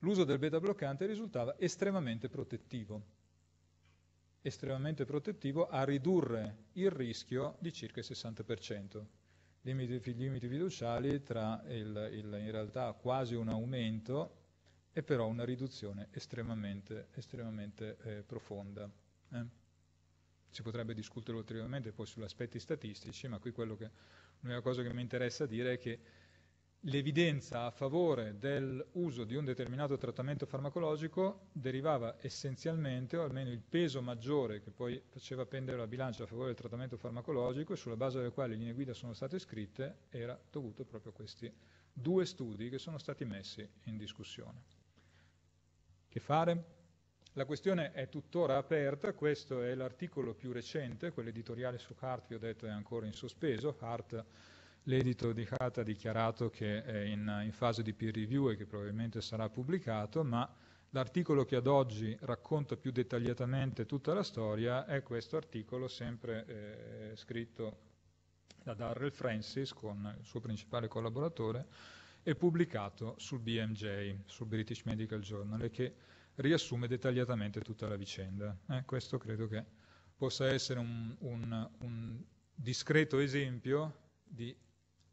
l'uso del beta bloccante risultava estremamente protettivo, estremamente protettivo a ridurre il rischio di circa il 60%. Limiti, limiti fiduciali tra il, il, in realtà quasi un aumento e però una riduzione estremamente, estremamente eh, profonda. Eh? Si potrebbe discutere ulteriormente poi sugli aspetti statistici, ma qui quello che, l'unica cosa che mi interessa dire è che l'evidenza a favore dell'uso di un determinato trattamento farmacologico derivava essenzialmente, o almeno il peso maggiore che poi faceva pendere la bilancia a favore del trattamento farmacologico e sulla base delle quali le linee guida sono state scritte, era dovuto proprio a questi due studi che sono stati messi in discussione. Che fare? La questione è tuttora aperta, questo è l'articolo più recente, quell'editoriale su Hart, vi ho detto, è ancora in sospeso. Hart L'edito di Hata ha dichiarato che è in, in, fase di peer review e che probabilmente sarà pubblicato, ma l'articolo che ad oggi racconta più dettagliatamente tutta la storia è questo articolo sempre eh, scritto da Darrell Francis con il suo principale collaboratore e pubblicato sul BMJ, sul British Medical Journal, e che riassume dettagliatamente tutta la vicenda. Eh, questo credo che possa essere un, un, un discreto esempio di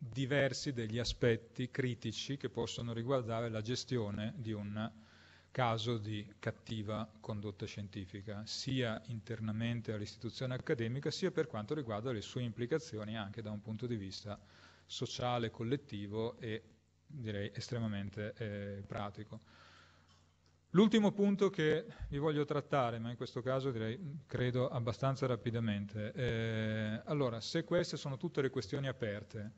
diversi degli aspetti critici che possono riguardare la gestione di un caso di cattiva condotta scientifica, sia internamente all'istituzione accademica, sia per quanto riguarda le sue implicazioni anche da un punto di vista sociale, collettivo e direi estremamente eh, pratico. L'ultimo punto che vi voglio trattare, ma in questo caso direi credo abbastanza rapidamente. Eh, allora, se queste sono tutte le questioni aperte,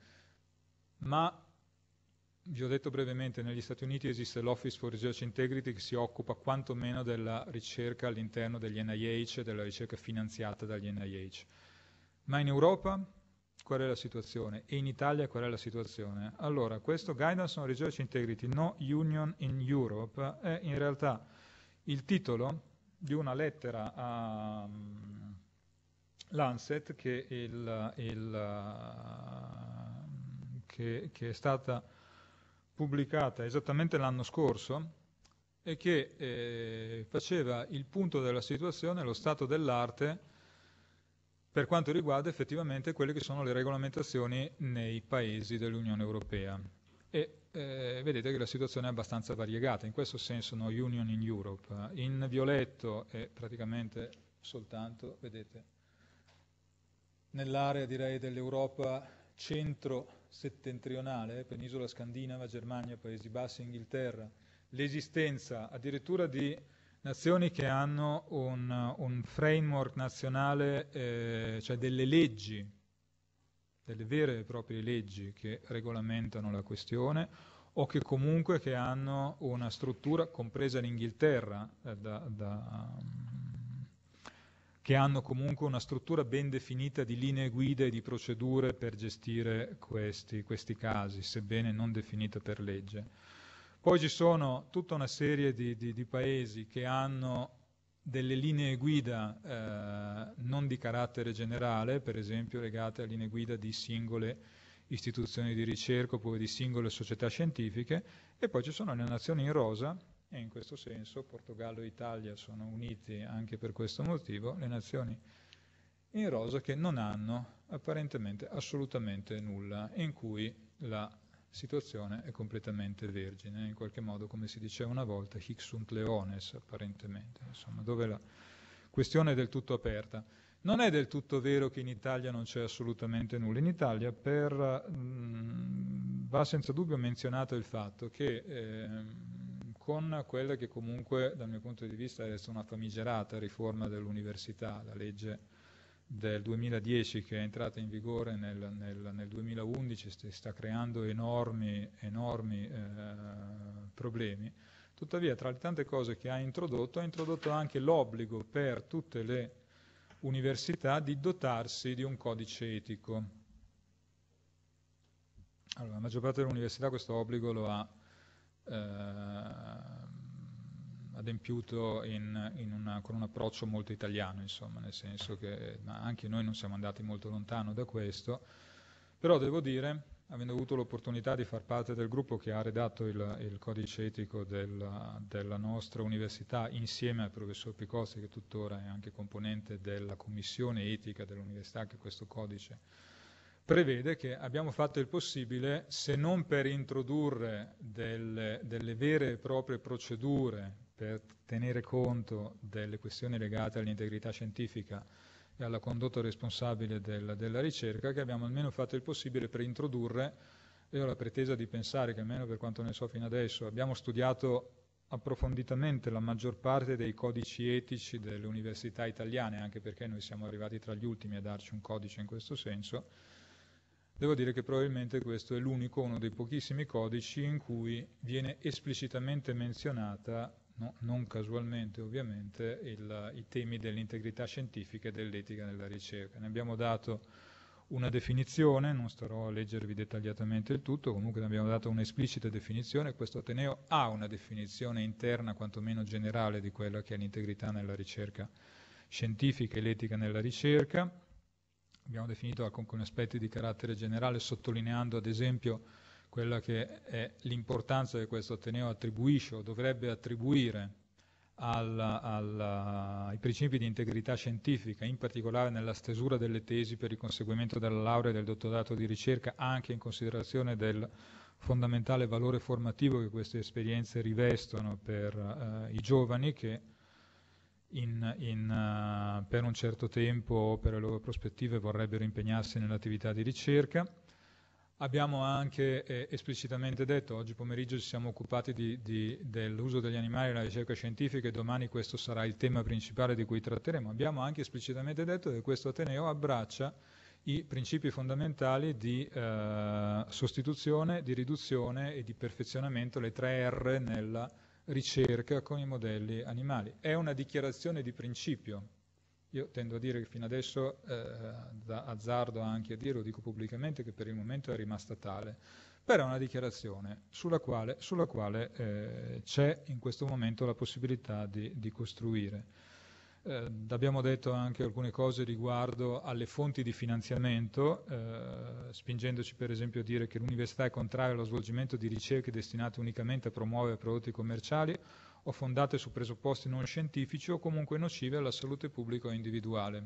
ma vi ho detto brevemente, negli Stati Uniti esiste l'Office for Research Integrity che si occupa quantomeno della ricerca all'interno degli NIH e della ricerca finanziata dagli NIH. Ma in Europa qual è la situazione? E in Italia qual è la situazione? Allora, questo Guidance on Research Integrity, No Union in Europe, è in realtà il titolo di una lettera a um, Lancet che il, il uh, che, che è stata pubblicata esattamente l'anno scorso e che eh, faceva il punto della situazione, lo stato dell'arte, per quanto riguarda effettivamente quelle che sono le regolamentazioni nei paesi dell'Unione Europea. E eh, vedete che la situazione è abbastanza variegata, in questo senso no Union in Europe. In violetto è praticamente soltanto, vedete, nell'area direi dell'Europa centro settentrionale, penisola scandinava, Germania, Paesi Bassi, Inghilterra, l'esistenza addirittura di nazioni che hanno un, un framework nazionale, eh, cioè delle leggi, delle vere e proprie leggi che regolamentano la questione o che comunque che hanno una struttura, compresa l'Inghilterra, eh, da, da, che hanno comunque una struttura ben definita di linee guida e di procedure per gestire questi, questi casi, sebbene non definita per legge. Poi ci sono tutta una serie di, di, di paesi che hanno delle linee guida eh, non di carattere generale, per esempio legate a linee guida di singole istituzioni di ricerca oppure di singole società scientifiche, e poi ci sono le nazioni in rosa e in questo senso Portogallo e Italia sono uniti anche per questo motivo, le nazioni in rosa che non hanno apparentemente assolutamente nulla, in cui la situazione è completamente vergine, in qualche modo come si diceva una volta, hic sunt leones apparentemente, insomma, dove la questione è del tutto aperta. Non è del tutto vero che in Italia non c'è assolutamente nulla. In Italia per, mh, mm, va senza dubbio menzionato il fatto che eh, con quella che comunque dal mio punto di vista è una famigerata riforma dell'università, la legge del 2010 che è entrata in vigore nel, nel, nel 2011 st- sta creando enormi, enormi eh, problemi. Tuttavia, tra le tante cose che ha introdotto, ha introdotto anche l'obbligo per tutte le università di dotarsi di un codice etico. Allora, la maggior parte delle università questo obbligo lo ha eh, adempiuto in, in una, con un approccio molto italiano, insomma, nel senso che anche noi non siamo andati molto lontano da questo, però devo dire, avendo avuto l'opportunità di far parte del gruppo che ha redatto il, il codice etico del, della nostra università insieme al professor Picozzi, che tuttora è anche componente della commissione etica dell'università, che questo codice prevede che abbiamo fatto il possibile, se non per introdurre del, delle vere e proprie procedure per tenere conto delle questioni legate all'integrità scientifica e alla condotta responsabile del, della ricerca, che abbiamo almeno fatto il possibile per introdurre, io ho la pretesa di pensare che almeno per quanto ne so fino adesso abbiamo studiato approfonditamente la maggior parte dei codici etici delle università italiane, anche perché noi siamo arrivati tra gli ultimi a darci un codice in questo senso, Devo dire che probabilmente questo è l'unico, uno dei pochissimi codici in cui viene esplicitamente menzionata, no, non casualmente ovviamente, il, i temi dell'integrità scientifica e dell'etica nella ricerca. Ne abbiamo dato una definizione, non starò a leggervi dettagliatamente il tutto, comunque ne abbiamo dato un'esplicita definizione, questo Ateneo ha una definizione interna, quantomeno generale, di quella che è l'integrità nella ricerca scientifica e l'etica nella ricerca abbiamo definito alcuni aspetti di carattere generale, sottolineando ad esempio quella che è l'importanza che questo Ateneo attribuisce o dovrebbe attribuire alla, alla, ai principi di integrità scientifica, in particolare nella stesura delle tesi per il conseguimento della laurea e del dottorato di ricerca, anche in considerazione del fondamentale valore formativo che queste esperienze rivestono per eh, i giovani che in, in, uh, per un certo tempo o per le loro prospettive vorrebbero impegnarsi nell'attività di ricerca. Abbiamo anche eh, esplicitamente detto, oggi pomeriggio ci siamo occupati di, di, dell'uso degli animali nella ricerca scientifica e domani questo sarà il tema principale di cui tratteremo. Abbiamo anche esplicitamente detto che questo Ateneo abbraccia i principi fondamentali di eh, sostituzione, di riduzione e di perfezionamento, le tre R nella ricerca con i modelli animali. È una dichiarazione di principio. Io tendo a dire che fino adesso eh, azzardo anche a dire, lo dico pubblicamente, che per il momento è rimasta tale, però è una dichiarazione sulla quale, sulla quale eh, c'è in questo momento la possibilità di, di costruire. Eh, abbiamo detto anche alcune cose riguardo alle fonti di finanziamento, eh, spingendoci per esempio a dire che l'università è contraria allo svolgimento di ricerche destinate unicamente a promuovere prodotti commerciali o fondate su presupposti non scientifici o comunque nocive alla salute pubblica o individuale.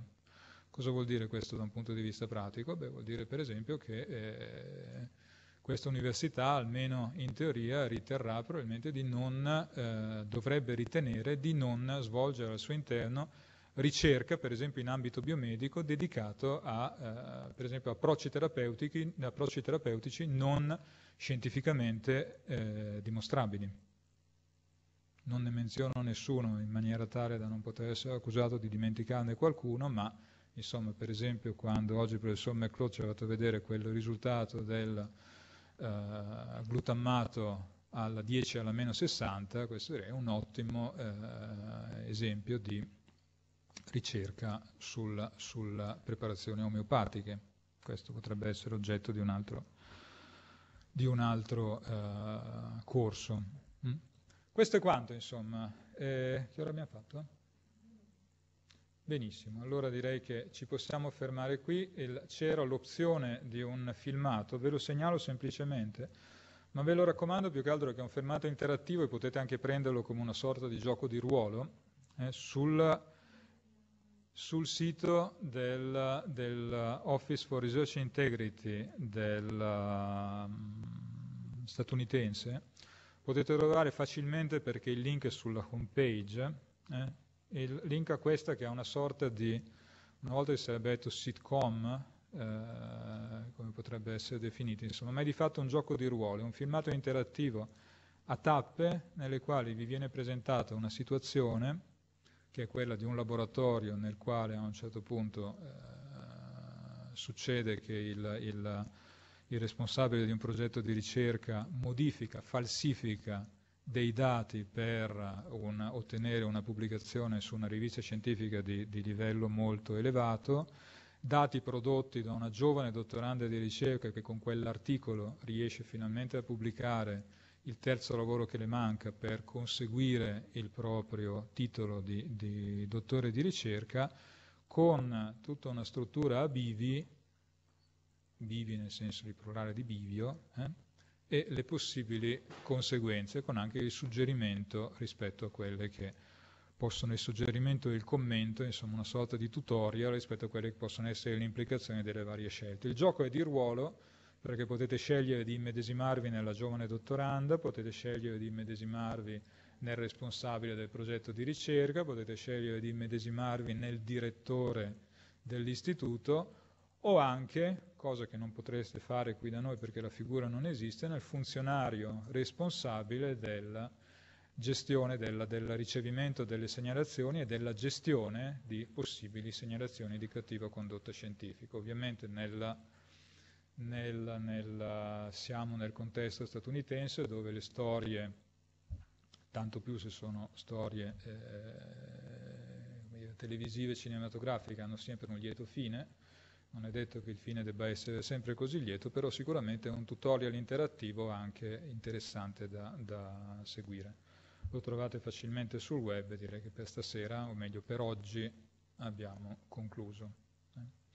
Cosa vuol dire questo da un punto di vista pratico? Beh, vuol dire per esempio che eh, questa università, almeno in teoria, riterrà probabilmente di non, eh, dovrebbe ritenere di non svolgere al suo interno ricerca, per esempio in ambito biomedico, dedicato a, eh, per esempio, approcci terapeutici, approcci terapeutici non scientificamente eh, dimostrabili. Non ne menziono nessuno in maniera tale da non poter essere accusato di dimenticarne qualcuno, ma insomma, per esempio, quando oggi il professor McClough ci ha fatto vedere quel risultato del eh, glutammato alla 10 alla meno 60, questo è un ottimo eh, esempio di ricerca sulla, sulla preparazione omeopatiche. Questo potrebbe essere oggetto di un altro, di un altro eh, corso. Mm? Questo è quanto, insomma. Eh, che ora abbiamo fatto? Benissimo, allora direi che ci possiamo fermare qui. C'era l'opzione di un filmato, ve lo segnalo semplicemente, ma ve lo raccomando più che altro che è un filmato interattivo e potete anche prenderlo come una sorta di gioco di ruolo eh, sul, sul, sito del, del, Office for Research Integrity del, um, statunitense. Potete trovare facilmente perché il link è sulla homepage. Eh, il link a questa che è una sorta di, una volta si sarebbe detto sitcom, eh, come potrebbe essere definito, insomma, ma è di fatto un gioco di ruolo, un filmato interattivo a tappe nelle quali vi viene presentata una situazione, che è quella di un laboratorio nel quale a un certo punto eh, succede che il, il, il, responsabile di un progetto di ricerca modifica, falsifica dei dati per uh, una, ottenere una pubblicazione su una rivista scientifica di, di livello molto elevato, dati prodotti da una giovane dottoranda di ricerca che con quell'articolo riesce finalmente a pubblicare il terzo lavoro che le manca per conseguire il proprio titolo di, di dottore di ricerca, con tutta una struttura a bivi, bivi nel senso di plurale di bivio, eh, e le possibili conseguenze, con anche il suggerimento rispetto a quelle che possono il suggerimento e il commento, insomma una sorta di tutorial rispetto a quelle che possono essere le implicazioni delle varie scelte. Il gioco è di ruolo perché potete scegliere di immedesimarvi nella giovane dottoranda, potete scegliere di immedesimarvi nel responsabile del progetto di ricerca, potete scegliere di immedesimarvi nel direttore dell'istituto o anche cosa che non potreste fare qui da noi perché la figura non esiste, nel funzionario responsabile della gestione, della, del ricevimento delle segnalazioni e della gestione di possibili segnalazioni di cattiva condotta scientifica. Ovviamente nella, nella, nella, siamo nel contesto statunitense dove le storie, tanto più se sono storie eh, televisive e cinematografiche, hanno sempre un lieto fine non è detto che il fine debba essere sempre così lieto, però sicuramente è un tutorial interattivo anche interessante da, da seguire. Lo trovate facilmente sul web, direi che per stasera, o meglio per oggi, abbiamo concluso.